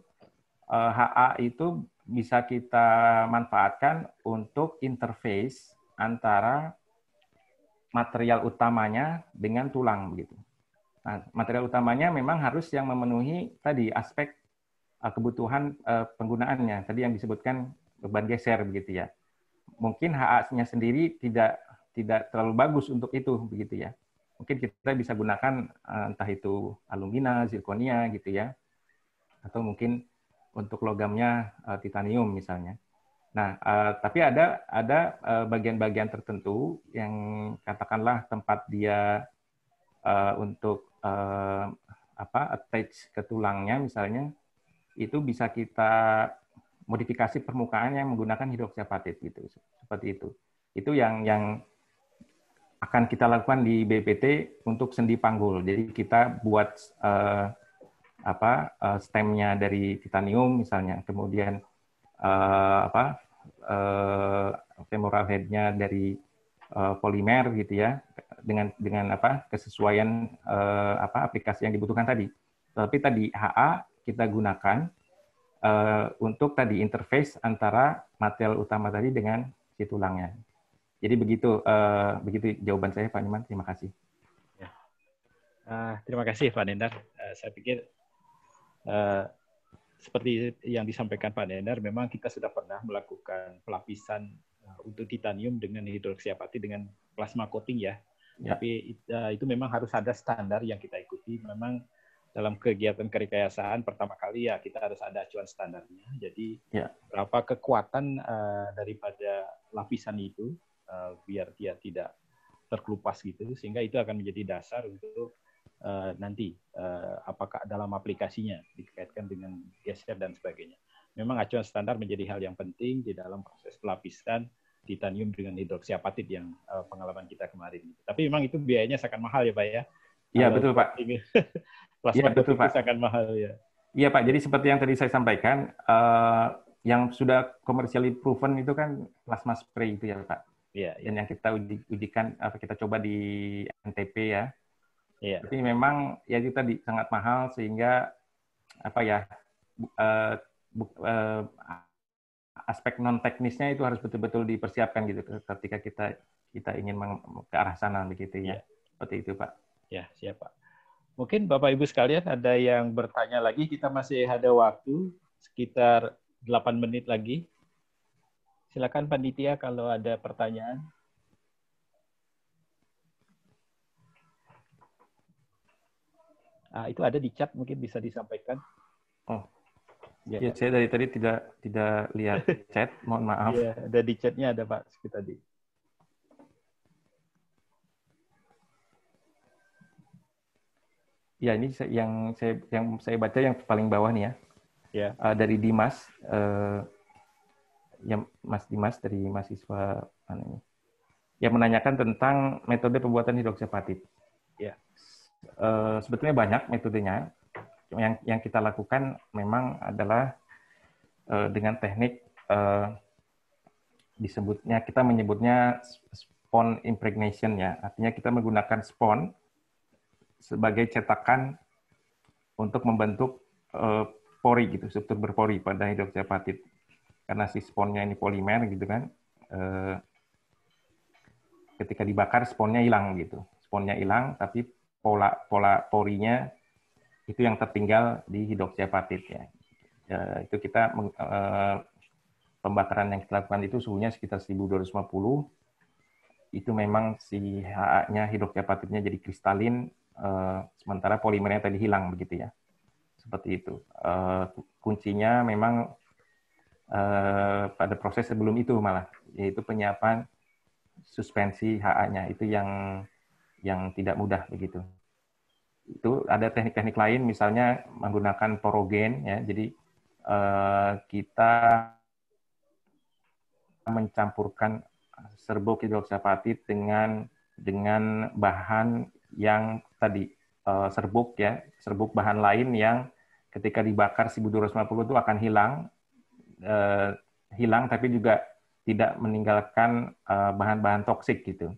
uh, HA itu bisa kita manfaatkan untuk interface antara material utamanya dengan tulang begitu. Nah, material utamanya memang harus yang memenuhi tadi aspek eh, kebutuhan eh, penggunaannya. Tadi yang disebutkan beban geser begitu ya. Mungkin HA-nya sendiri tidak tidak terlalu bagus untuk itu begitu ya. Mungkin kita bisa gunakan eh, entah itu alumina, zirkonia gitu ya. Atau mungkin untuk logamnya titanium misalnya. Nah, tapi ada ada bagian-bagian tertentu yang katakanlah tempat dia uh, untuk uh, apa attach ke tulangnya misalnya itu bisa kita modifikasi permukaannya menggunakan hidroksiapatit gitu seperti itu itu yang yang akan kita lakukan di BPT untuk sendi panggul jadi kita buat uh, apa uh, stemnya dari titanium misalnya kemudian uh, apa uh, femoral headnya dari uh, polimer gitu ya dengan dengan apa kesesuaian uh, apa aplikasi yang dibutuhkan tadi. Tapi tadi HA kita gunakan uh, untuk tadi interface antara material utama tadi dengan si tulangnya. Jadi begitu uh, begitu jawaban saya Pak Niman. Terima kasih. Ya. Uh, terima kasih Pak Nendar. Uh, saya pikir uh, seperti yang disampaikan Pak Nendar, memang kita sudah pernah melakukan pelapisan Eh, untuk titanium dengan hidroksiapati dengan plasma coating ya. ya. Tapi uh, itu memang harus ada standar yang kita ikuti. Memang dalam kegiatan kerekayasaan pertama kali ya kita harus ada acuan standarnya. Jadi ya. berapa kekuatan uh, daripada lapisan itu uh, biar dia tidak terkelupas gitu sehingga itu akan menjadi dasar untuk uh, nanti uh, apakah dalam aplikasinya dikaitkan dengan geser dan sebagainya. Memang acuan standar menjadi hal yang penting di dalam proses pelapisan titanium dengan hidroksiapatit yang uh, pengalaman kita kemarin. Tapi memang itu biayanya sangat mahal ya Pak ya? Iya betul Pak. Iya betul Pak. Sangat mahal ya. Iya Pak, jadi seperti yang tadi saya sampaikan, uh, yang sudah commercially proven itu kan plasma spray itu ya Pak. Iya. iya. Dan ya. yang kita uji, ujikan, kita coba di NTP ya. Iya. Tapi memang ya kita di, sangat mahal sehingga apa ya uh, bu, uh, aspek non teknisnya itu harus betul-betul dipersiapkan gitu ketika kita kita ingin ke arah sana begitu ya. ya. Seperti itu, Pak. Ya, siap, Pak. Mungkin Bapak Ibu sekalian ada yang bertanya lagi, kita masih ada waktu sekitar 8 menit lagi. Silakan panitia kalau ada pertanyaan. Ah, itu ada di chat mungkin bisa disampaikan. Oh. Ya, ya saya dari tadi tidak tidak lihat chat, mohon maaf. Iya, ada di chatnya ada Pak Ski tadi. Ya ini yang saya yang saya baca yang paling bawah nih ya. Ya. Uh, dari Dimas, uh, ya Mas Dimas dari mahasiswa mana ini? Yang menanyakan tentang metode pembuatan hidroksepatit. Ya. Uh, eh, sebetulnya banyak metodenya, yang yang kita lakukan memang adalah uh, dengan teknik uh, disebutnya kita menyebutnya spon impregnation ya. Artinya kita menggunakan spon sebagai cetakan untuk membentuk uh, pori gitu, struktur berpori pada hidroksiapatit. Karena si sponnya ini polimer gitu kan. Uh, ketika dibakar sponnya hilang gitu. Sponnya hilang tapi pola pola porinya itu yang tertinggal di hidroksiapatit ya. E, itu kita e, eh, pembakaran yang kita lakukan itu suhunya sekitar 1250. Itu memang si HA-nya hidroksiapatitnya jadi kristalin e, sementara polimernya tadi hilang begitu ya. Seperti itu. E, kuncinya memang e, pada proses sebelum itu malah yaitu penyiapan suspensi HA-nya itu yang yang tidak mudah begitu itu ada teknik-teknik lain misalnya menggunakan porogen ya jadi eh, kita mencampurkan serbuk hidroksapatit dengan dengan bahan yang tadi eh, serbuk ya serbuk bahan lain yang ketika dibakar 1250 itu akan hilang eh, hilang tapi juga tidak meninggalkan bahan-bahan toksik gitu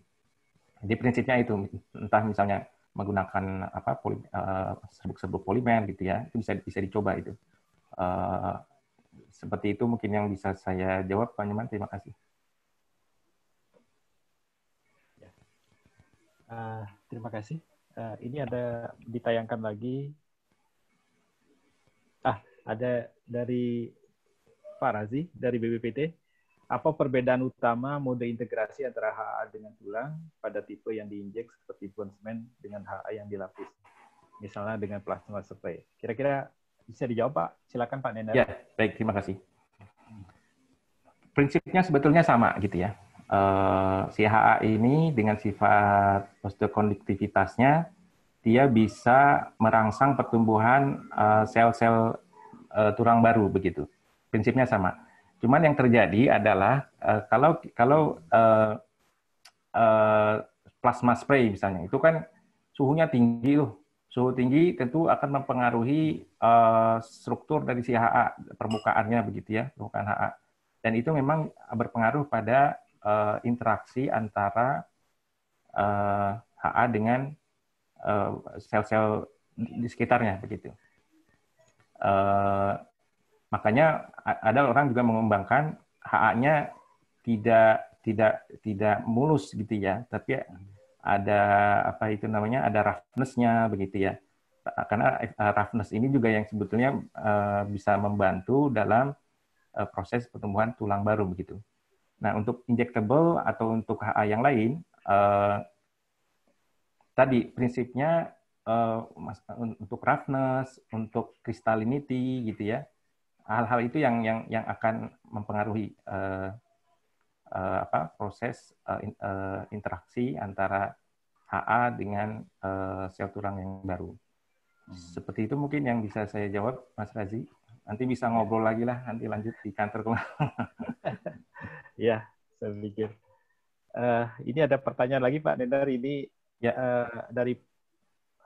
jadi prinsipnya itu entah misalnya menggunakan apa poli, uh, eh, serbuk-serbuk polimer gitu ya itu bisa bisa dicoba itu uh, seperti itu mungkin yang bisa saya jawab Pak Nyoman terima kasih uh, terima kasih uh, ini ada ditayangkan lagi ah ada dari Pak Razi dari BBPT apa perbedaan utama mode integrasi antara HA dengan tulang pada tipe yang diinjek seperti bone cement dengan HA yang dilapis? Misalnya dengan plasma spray? Kira-kira bisa dijawab, Pak? Silakan Pak Nenar. Ya, baik. Terima kasih. Prinsipnya sebetulnya sama gitu ya. Eh, si HA ini dengan sifat osteokonduktivitasnya, dia bisa merangsang pertumbuhan eh, sel-sel eh, tulang baru begitu. Prinsipnya sama Cuman yang terjadi adalah uh, kalau kalau uh, uh, plasma spray misalnya itu kan suhunya tinggi loh. Suhu tinggi tentu akan mempengaruhi uh, struktur dari si HA permukaannya begitu ya, permukaan HA. Dan itu memang berpengaruh pada uh, interaksi antara uh, HA dengan sel-sel uh, di sekitarnya begitu. Uh, Makanya ada orang juga mengembangkan HA-nya tidak tidak tidak mulus gitu ya, tapi ada apa itu namanya ada roughness-nya begitu ya. Karena eh, roughness ini juga yang sebetulnya eh, bisa membantu dalam eh, proses pertumbuhan tulang baru begitu. Nah, untuk injectable atau untuk HA yang lain tadi prinsipnya untuk roughness, untuk kristalinity gitu ya hal-hal itu yang yang yang akan mempengaruhi uh, uh, apa proses uh, in, uh, interaksi antara HA dengan uh, sel tulang yang baru. Hmm. Seperti itu mungkin yang bisa saya jawab, Mas Razi. Nanti bisa ya. ngobrol lagi lah, nanti lanjut di kantor. ya, saya pikir. Uh, ini ada pertanyaan lagi Pak Nendar, ini ya. uh, dari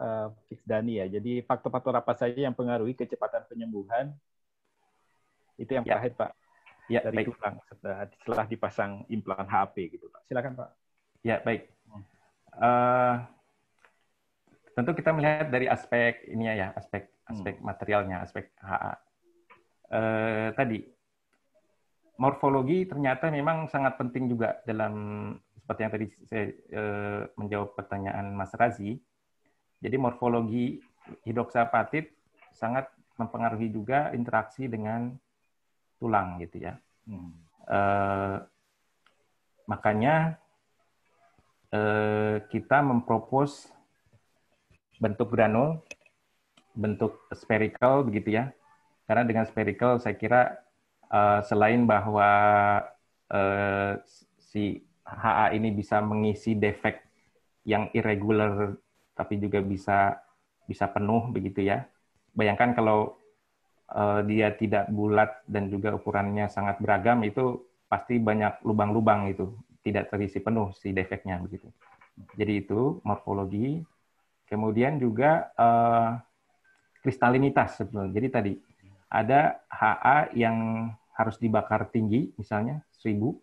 uh, Fix Dani ya. Jadi faktor-faktor apa saja yang mempengaruhi kecepatan penyembuhan itu yang ya. terakhir Pak. Ya, dari baik. tulang setelah, dipasang implan HP gitu Pak. Silakan Pak. Ya baik. Uh, tentu kita melihat dari aspek ini ya, aspek ya, aspek hmm. materialnya, aspek HA. Uh, eh, tadi morfologi ternyata memang sangat penting juga dalam seperti yang tadi saya uh, menjawab pertanyaan Mas Razi. Jadi morfologi hidroksapatit sangat mempengaruhi juga interaksi dengan tulang gitu ya. Hmm. Uh, makanya uh, kita mempropos bentuk granul, bentuk spherical begitu ya. Karena dengan spherical saya kira uh, selain bahwa uh, si HA ini bisa mengisi defek yang irregular tapi juga bisa bisa penuh begitu ya. Bayangkan kalau uh, dia tidak bulat dan juga ukurannya sangat beragam itu pasti banyak lubang-lubang itu tidak terisi penuh si defeknya begitu. Jadi itu morfologi. Kemudian juga uh, kristalinitas sebenarnya. Jadi tadi ada HA yang harus dibakar tinggi misalnya 1000 uh,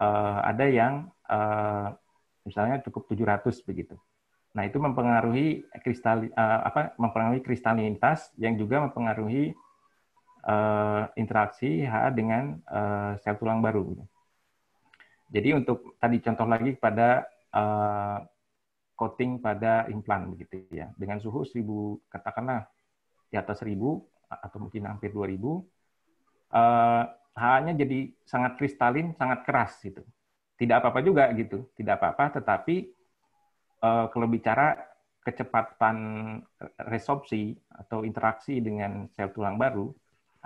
eh, ada yang uh, misalnya cukup 700 begitu. Nah, itu mempengaruhi kristal uh, apa mempengaruhi kristalinitas yang juga mempengaruhi uh, interaksi HA dengan uh, sel tulang baru. Jadi untuk tadi contoh lagi pada uh, coating pada implan begitu ya. Dengan suhu 1000 katakanlah di atas 1000 atau mungkin hampir 2000 uh, HA-nya jadi sangat kristalin, sangat keras gitu. Tidak apa-apa juga gitu, tidak apa-apa tetapi uh, kalau bicara kecepatan resorpsi atau interaksi dengan sel tulang baru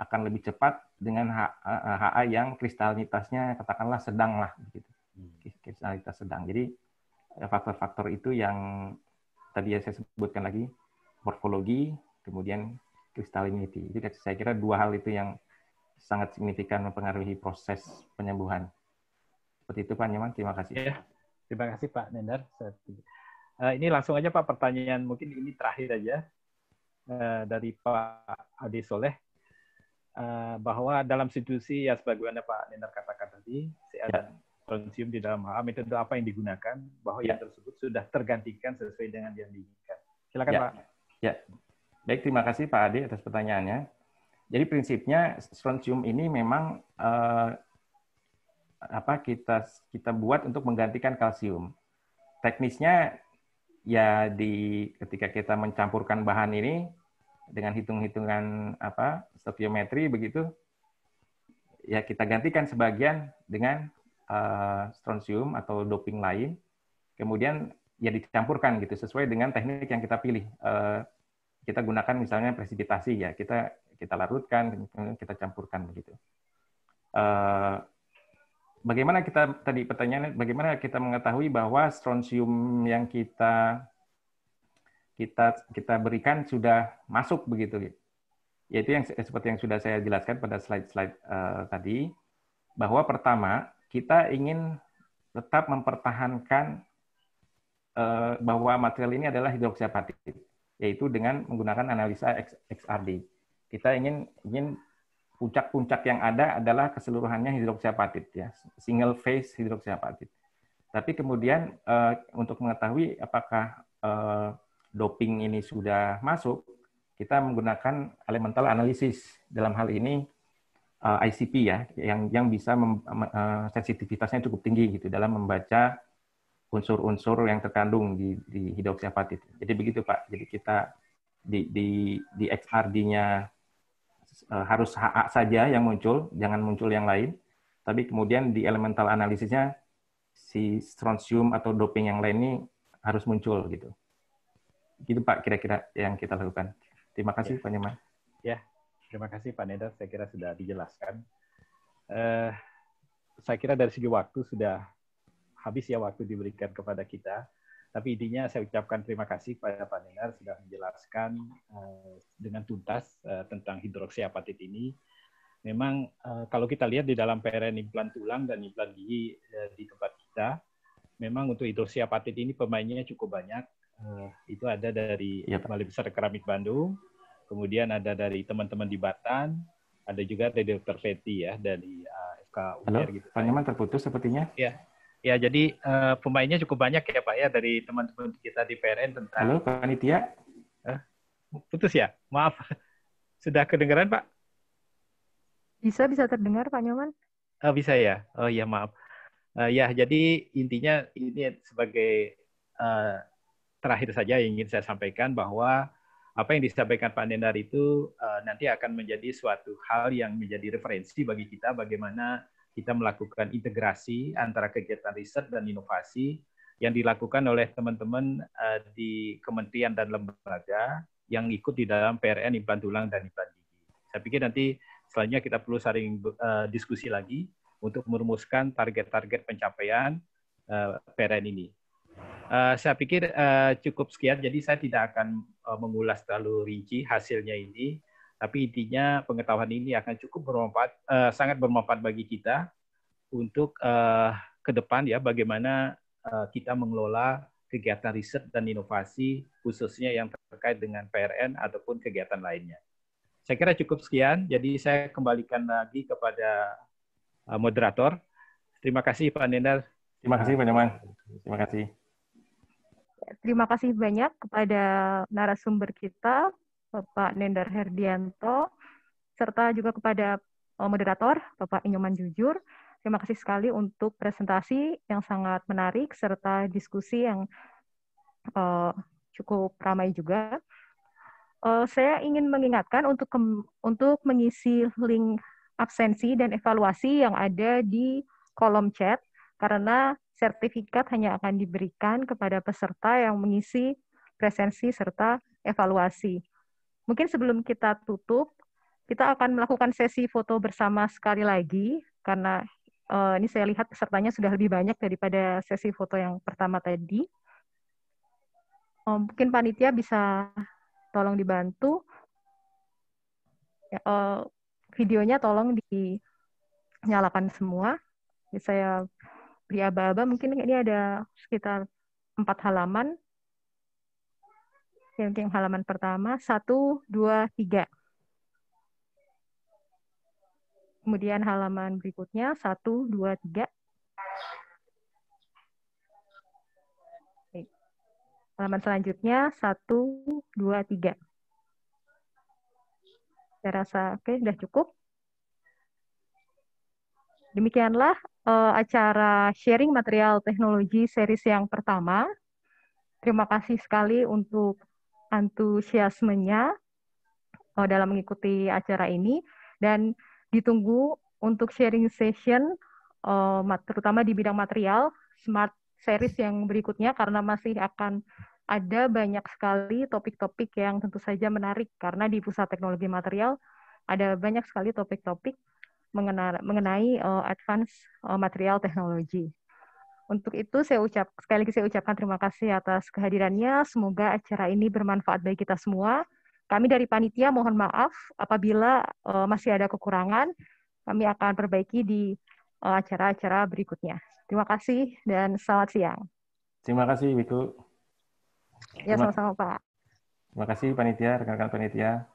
akan lebih cepat dengan HA eh, yang kristalitasnya katakanlah sedang lah gitu. Hmm. Kristalitas sedang. Jadi eh, faktor-faktor itu yang tadi ya saya sebutkan lagi morfologi kemudian kristalinity. Jadi saya kira dua hal itu yang sangat signifikan mempengaruhi proses penyembuhan. Seperti itu Pak Nyaman, terima kasih. Ya, terima kasih Pak Nendar. Eh, ini langsung aja Pak pertanyaan mungkin ini terakhir aja uh, dari Pak Ade Soleh uh, bahwa dalam situasi ya sebagaimana Pak Nenar katakan tadi CA ya. dan di dalam HA metode apa yang digunakan bahwa ya. yang tersebut sudah tergantikan sesuai dengan yang diinginkan. Silakan ya. Pak. Ya. Baik, terima kasih Pak Ade atas pertanyaannya. Jadi prinsipnya strontium ini memang eh, apa kita kita buat untuk menggantikan kalsium. Teknisnya ya di ketika kita mencampurkan bahan ini dengan hitung-hitungan apa stokiometri begitu ya kita gantikan sebagian dengan uh, strontium atau doping lain kemudian ya dicampurkan gitu sesuai dengan teknik yang kita pilih uh, kita gunakan misalnya presipitasi ya kita kita larutkan kita campurkan begitu uh, bagaimana kita tadi pertanyaannya bagaimana kita mengetahui bahwa strontium yang kita kita kita berikan sudah masuk begitu yaitu yang seperti yang sudah saya jelaskan pada slide-slide uh, tadi bahwa pertama kita ingin tetap mempertahankan uh, bahwa material ini adalah hidroksiapatit yaitu dengan menggunakan analisa XRD. Kita ingin ingin puncak-puncak yang ada adalah keseluruhannya hidroksiapatit ya, single phase hidroksiapatit. Tapi kemudian uh, untuk mengetahui apakah uh, doping ini sudah masuk, kita menggunakan elemental analisis dalam hal ini uh, eh, ICP ya, yang yang bisa mem, uh, sensitivitasnya cukup tinggi gitu dalam membaca unsur-unsur yang terkandung di, di hidroksiapatit. Jadi begitu Pak. Jadi kita di di di XRD-nya Eh, harus HA saja yang muncul, jangan muncul yang lain. Tapi kemudian di elemental analisisnya si strontium atau doping yang lain ini harus muncul gitu. Gitu Pak kira-kira yang kita lakukan. Terima kasih ya. Pak Nyaman. Ya, terima kasih Pak Neda. Saya kira sudah dijelaskan. Uh, saya kira dari segi waktu sudah habis ya waktu diberikan kepada kita. Tapi intinya saya ucapkan terima kasih pada Pak Nenar sudah menjelaskan eh, dengan tuntas uh, tentang hidroksiapatit ini. Memang eh, kalau kita lihat di dalam PRN implan tulang dan implan gigi uh, di tempat kita, memang untuk hidroksiapatit ini pemainnya cukup banyak. itu ada dari ya, Balai Besar Keramik Bandung, kemudian ada dari teman-teman di Batan, ada juga dari Dr. Feti ya dari uh, FK UNER gitu. Pak Nyaman terputus sepertinya. Ya, Ya, jadi uh, pemainnya cukup banyak ya Pak ya dari teman-teman kita di PRN tentang Halo panitia. Uh, putus ya? Maaf. Sudah kedengaran, Pak? Bisa, bisa terdengar Pak Nyoman. Uh, bisa ya. Oh iya, maaf. Uh, ya, jadi intinya ini sebagai uh, terakhir saja yang ingin saya sampaikan bahwa apa yang disampaikan Pak Nendar itu uh, nanti akan menjadi suatu hal yang menjadi referensi bagi kita bagaimana kita melakukan integrasi antara kegiatan riset dan inovasi yang dilakukan oleh teman-teman eh, di kementerian dan lembaga yang ikut di dalam PRN implan tulang dan implan gigi. Saya pikir nanti selanjutnya kita perlu saling eh, diskusi lagi untuk merumuskan target-target pencapaian eh, PRN ini. saya pikir cukup sekian, jadi saya tidak akan mengulas terlalu rinci hasilnya ini tapi intinya pengetahuan ini akan cukup bermanfaat, uh, sangat bermanfaat bagi kita untuk uh, ke depan ya bagaimana uh, kita mengelola kegiatan riset dan inovasi khususnya yang terkait dengan PRN ataupun kegiatan lainnya. Saya kira cukup sekian. Jadi saya kembalikan lagi kepada uh, moderator. Terima kasih Pak Nendar. Terima kasih Pak Nyaman. Terima kasih terima kasih banyak kepada narasumber kita, Bapak Nendar Herdianto, serta juga kepada eh, moderator Bapak Inyoman Jujur. Terima kasih sekali untuk presentasi yang sangat menarik serta diskusi yang uh, cukup ramai juga. Uh, saya ingin mengingatkan untuk untuk mengisi link absensi dan evaluasi yang ada di kolom chat karena sertifikat hanya akan diberikan kepada peserta yang mengisi presensi serta evaluasi. Mungkin sebelum kita tutup, kita akan melakukan sesi foto bersama sekali lagi karena uh, ini saya lihat pesertanya sudah lebih banyak daripada sesi foto yang pertama tadi. Um, mungkin panitia bisa tolong dibantu. Ya, uh, videonya tolong dinyalakan semua. Jadi saya beri aba-aba, mungkin ini ada sekitar empat halaman. Tim-tim halaman pertama, satu, dua, tiga. Kemudian halaman berikutnya, satu, dua, tiga. Halaman selanjutnya, satu, dua, tiga. Saya rasa, oke, sudah cukup. Demikianlah uh, acara sharing material teknologi series yang pertama. Terima kasih sekali untuk antusiasmenya uh, dalam mengikuti acara ini dan ditunggu untuk sharing session uh, terutama di bidang material smart series yang berikutnya karena masih akan ada banyak sekali topik-topik yang tentu saja menarik karena di Pusat Teknologi Material ada banyak sekali topik-topik mengenai, mengenai uh, advance uh, material teknologi. Untuk itu saya ucap sekali lagi saya ucapkan terima kasih atas kehadirannya. Semoga acara ini bermanfaat bagi kita semua. Kami dari panitia mohon maaf apabila uh, masih ada kekurangan. Kami akan perbaiki di eh, acara-acara uh, berikutnya. Terima kasih dan selamat siang. Terima kasih, Wiku. Ya, sama-sama, Pak. Terima kasih, panitia, rekan-rekan panitia.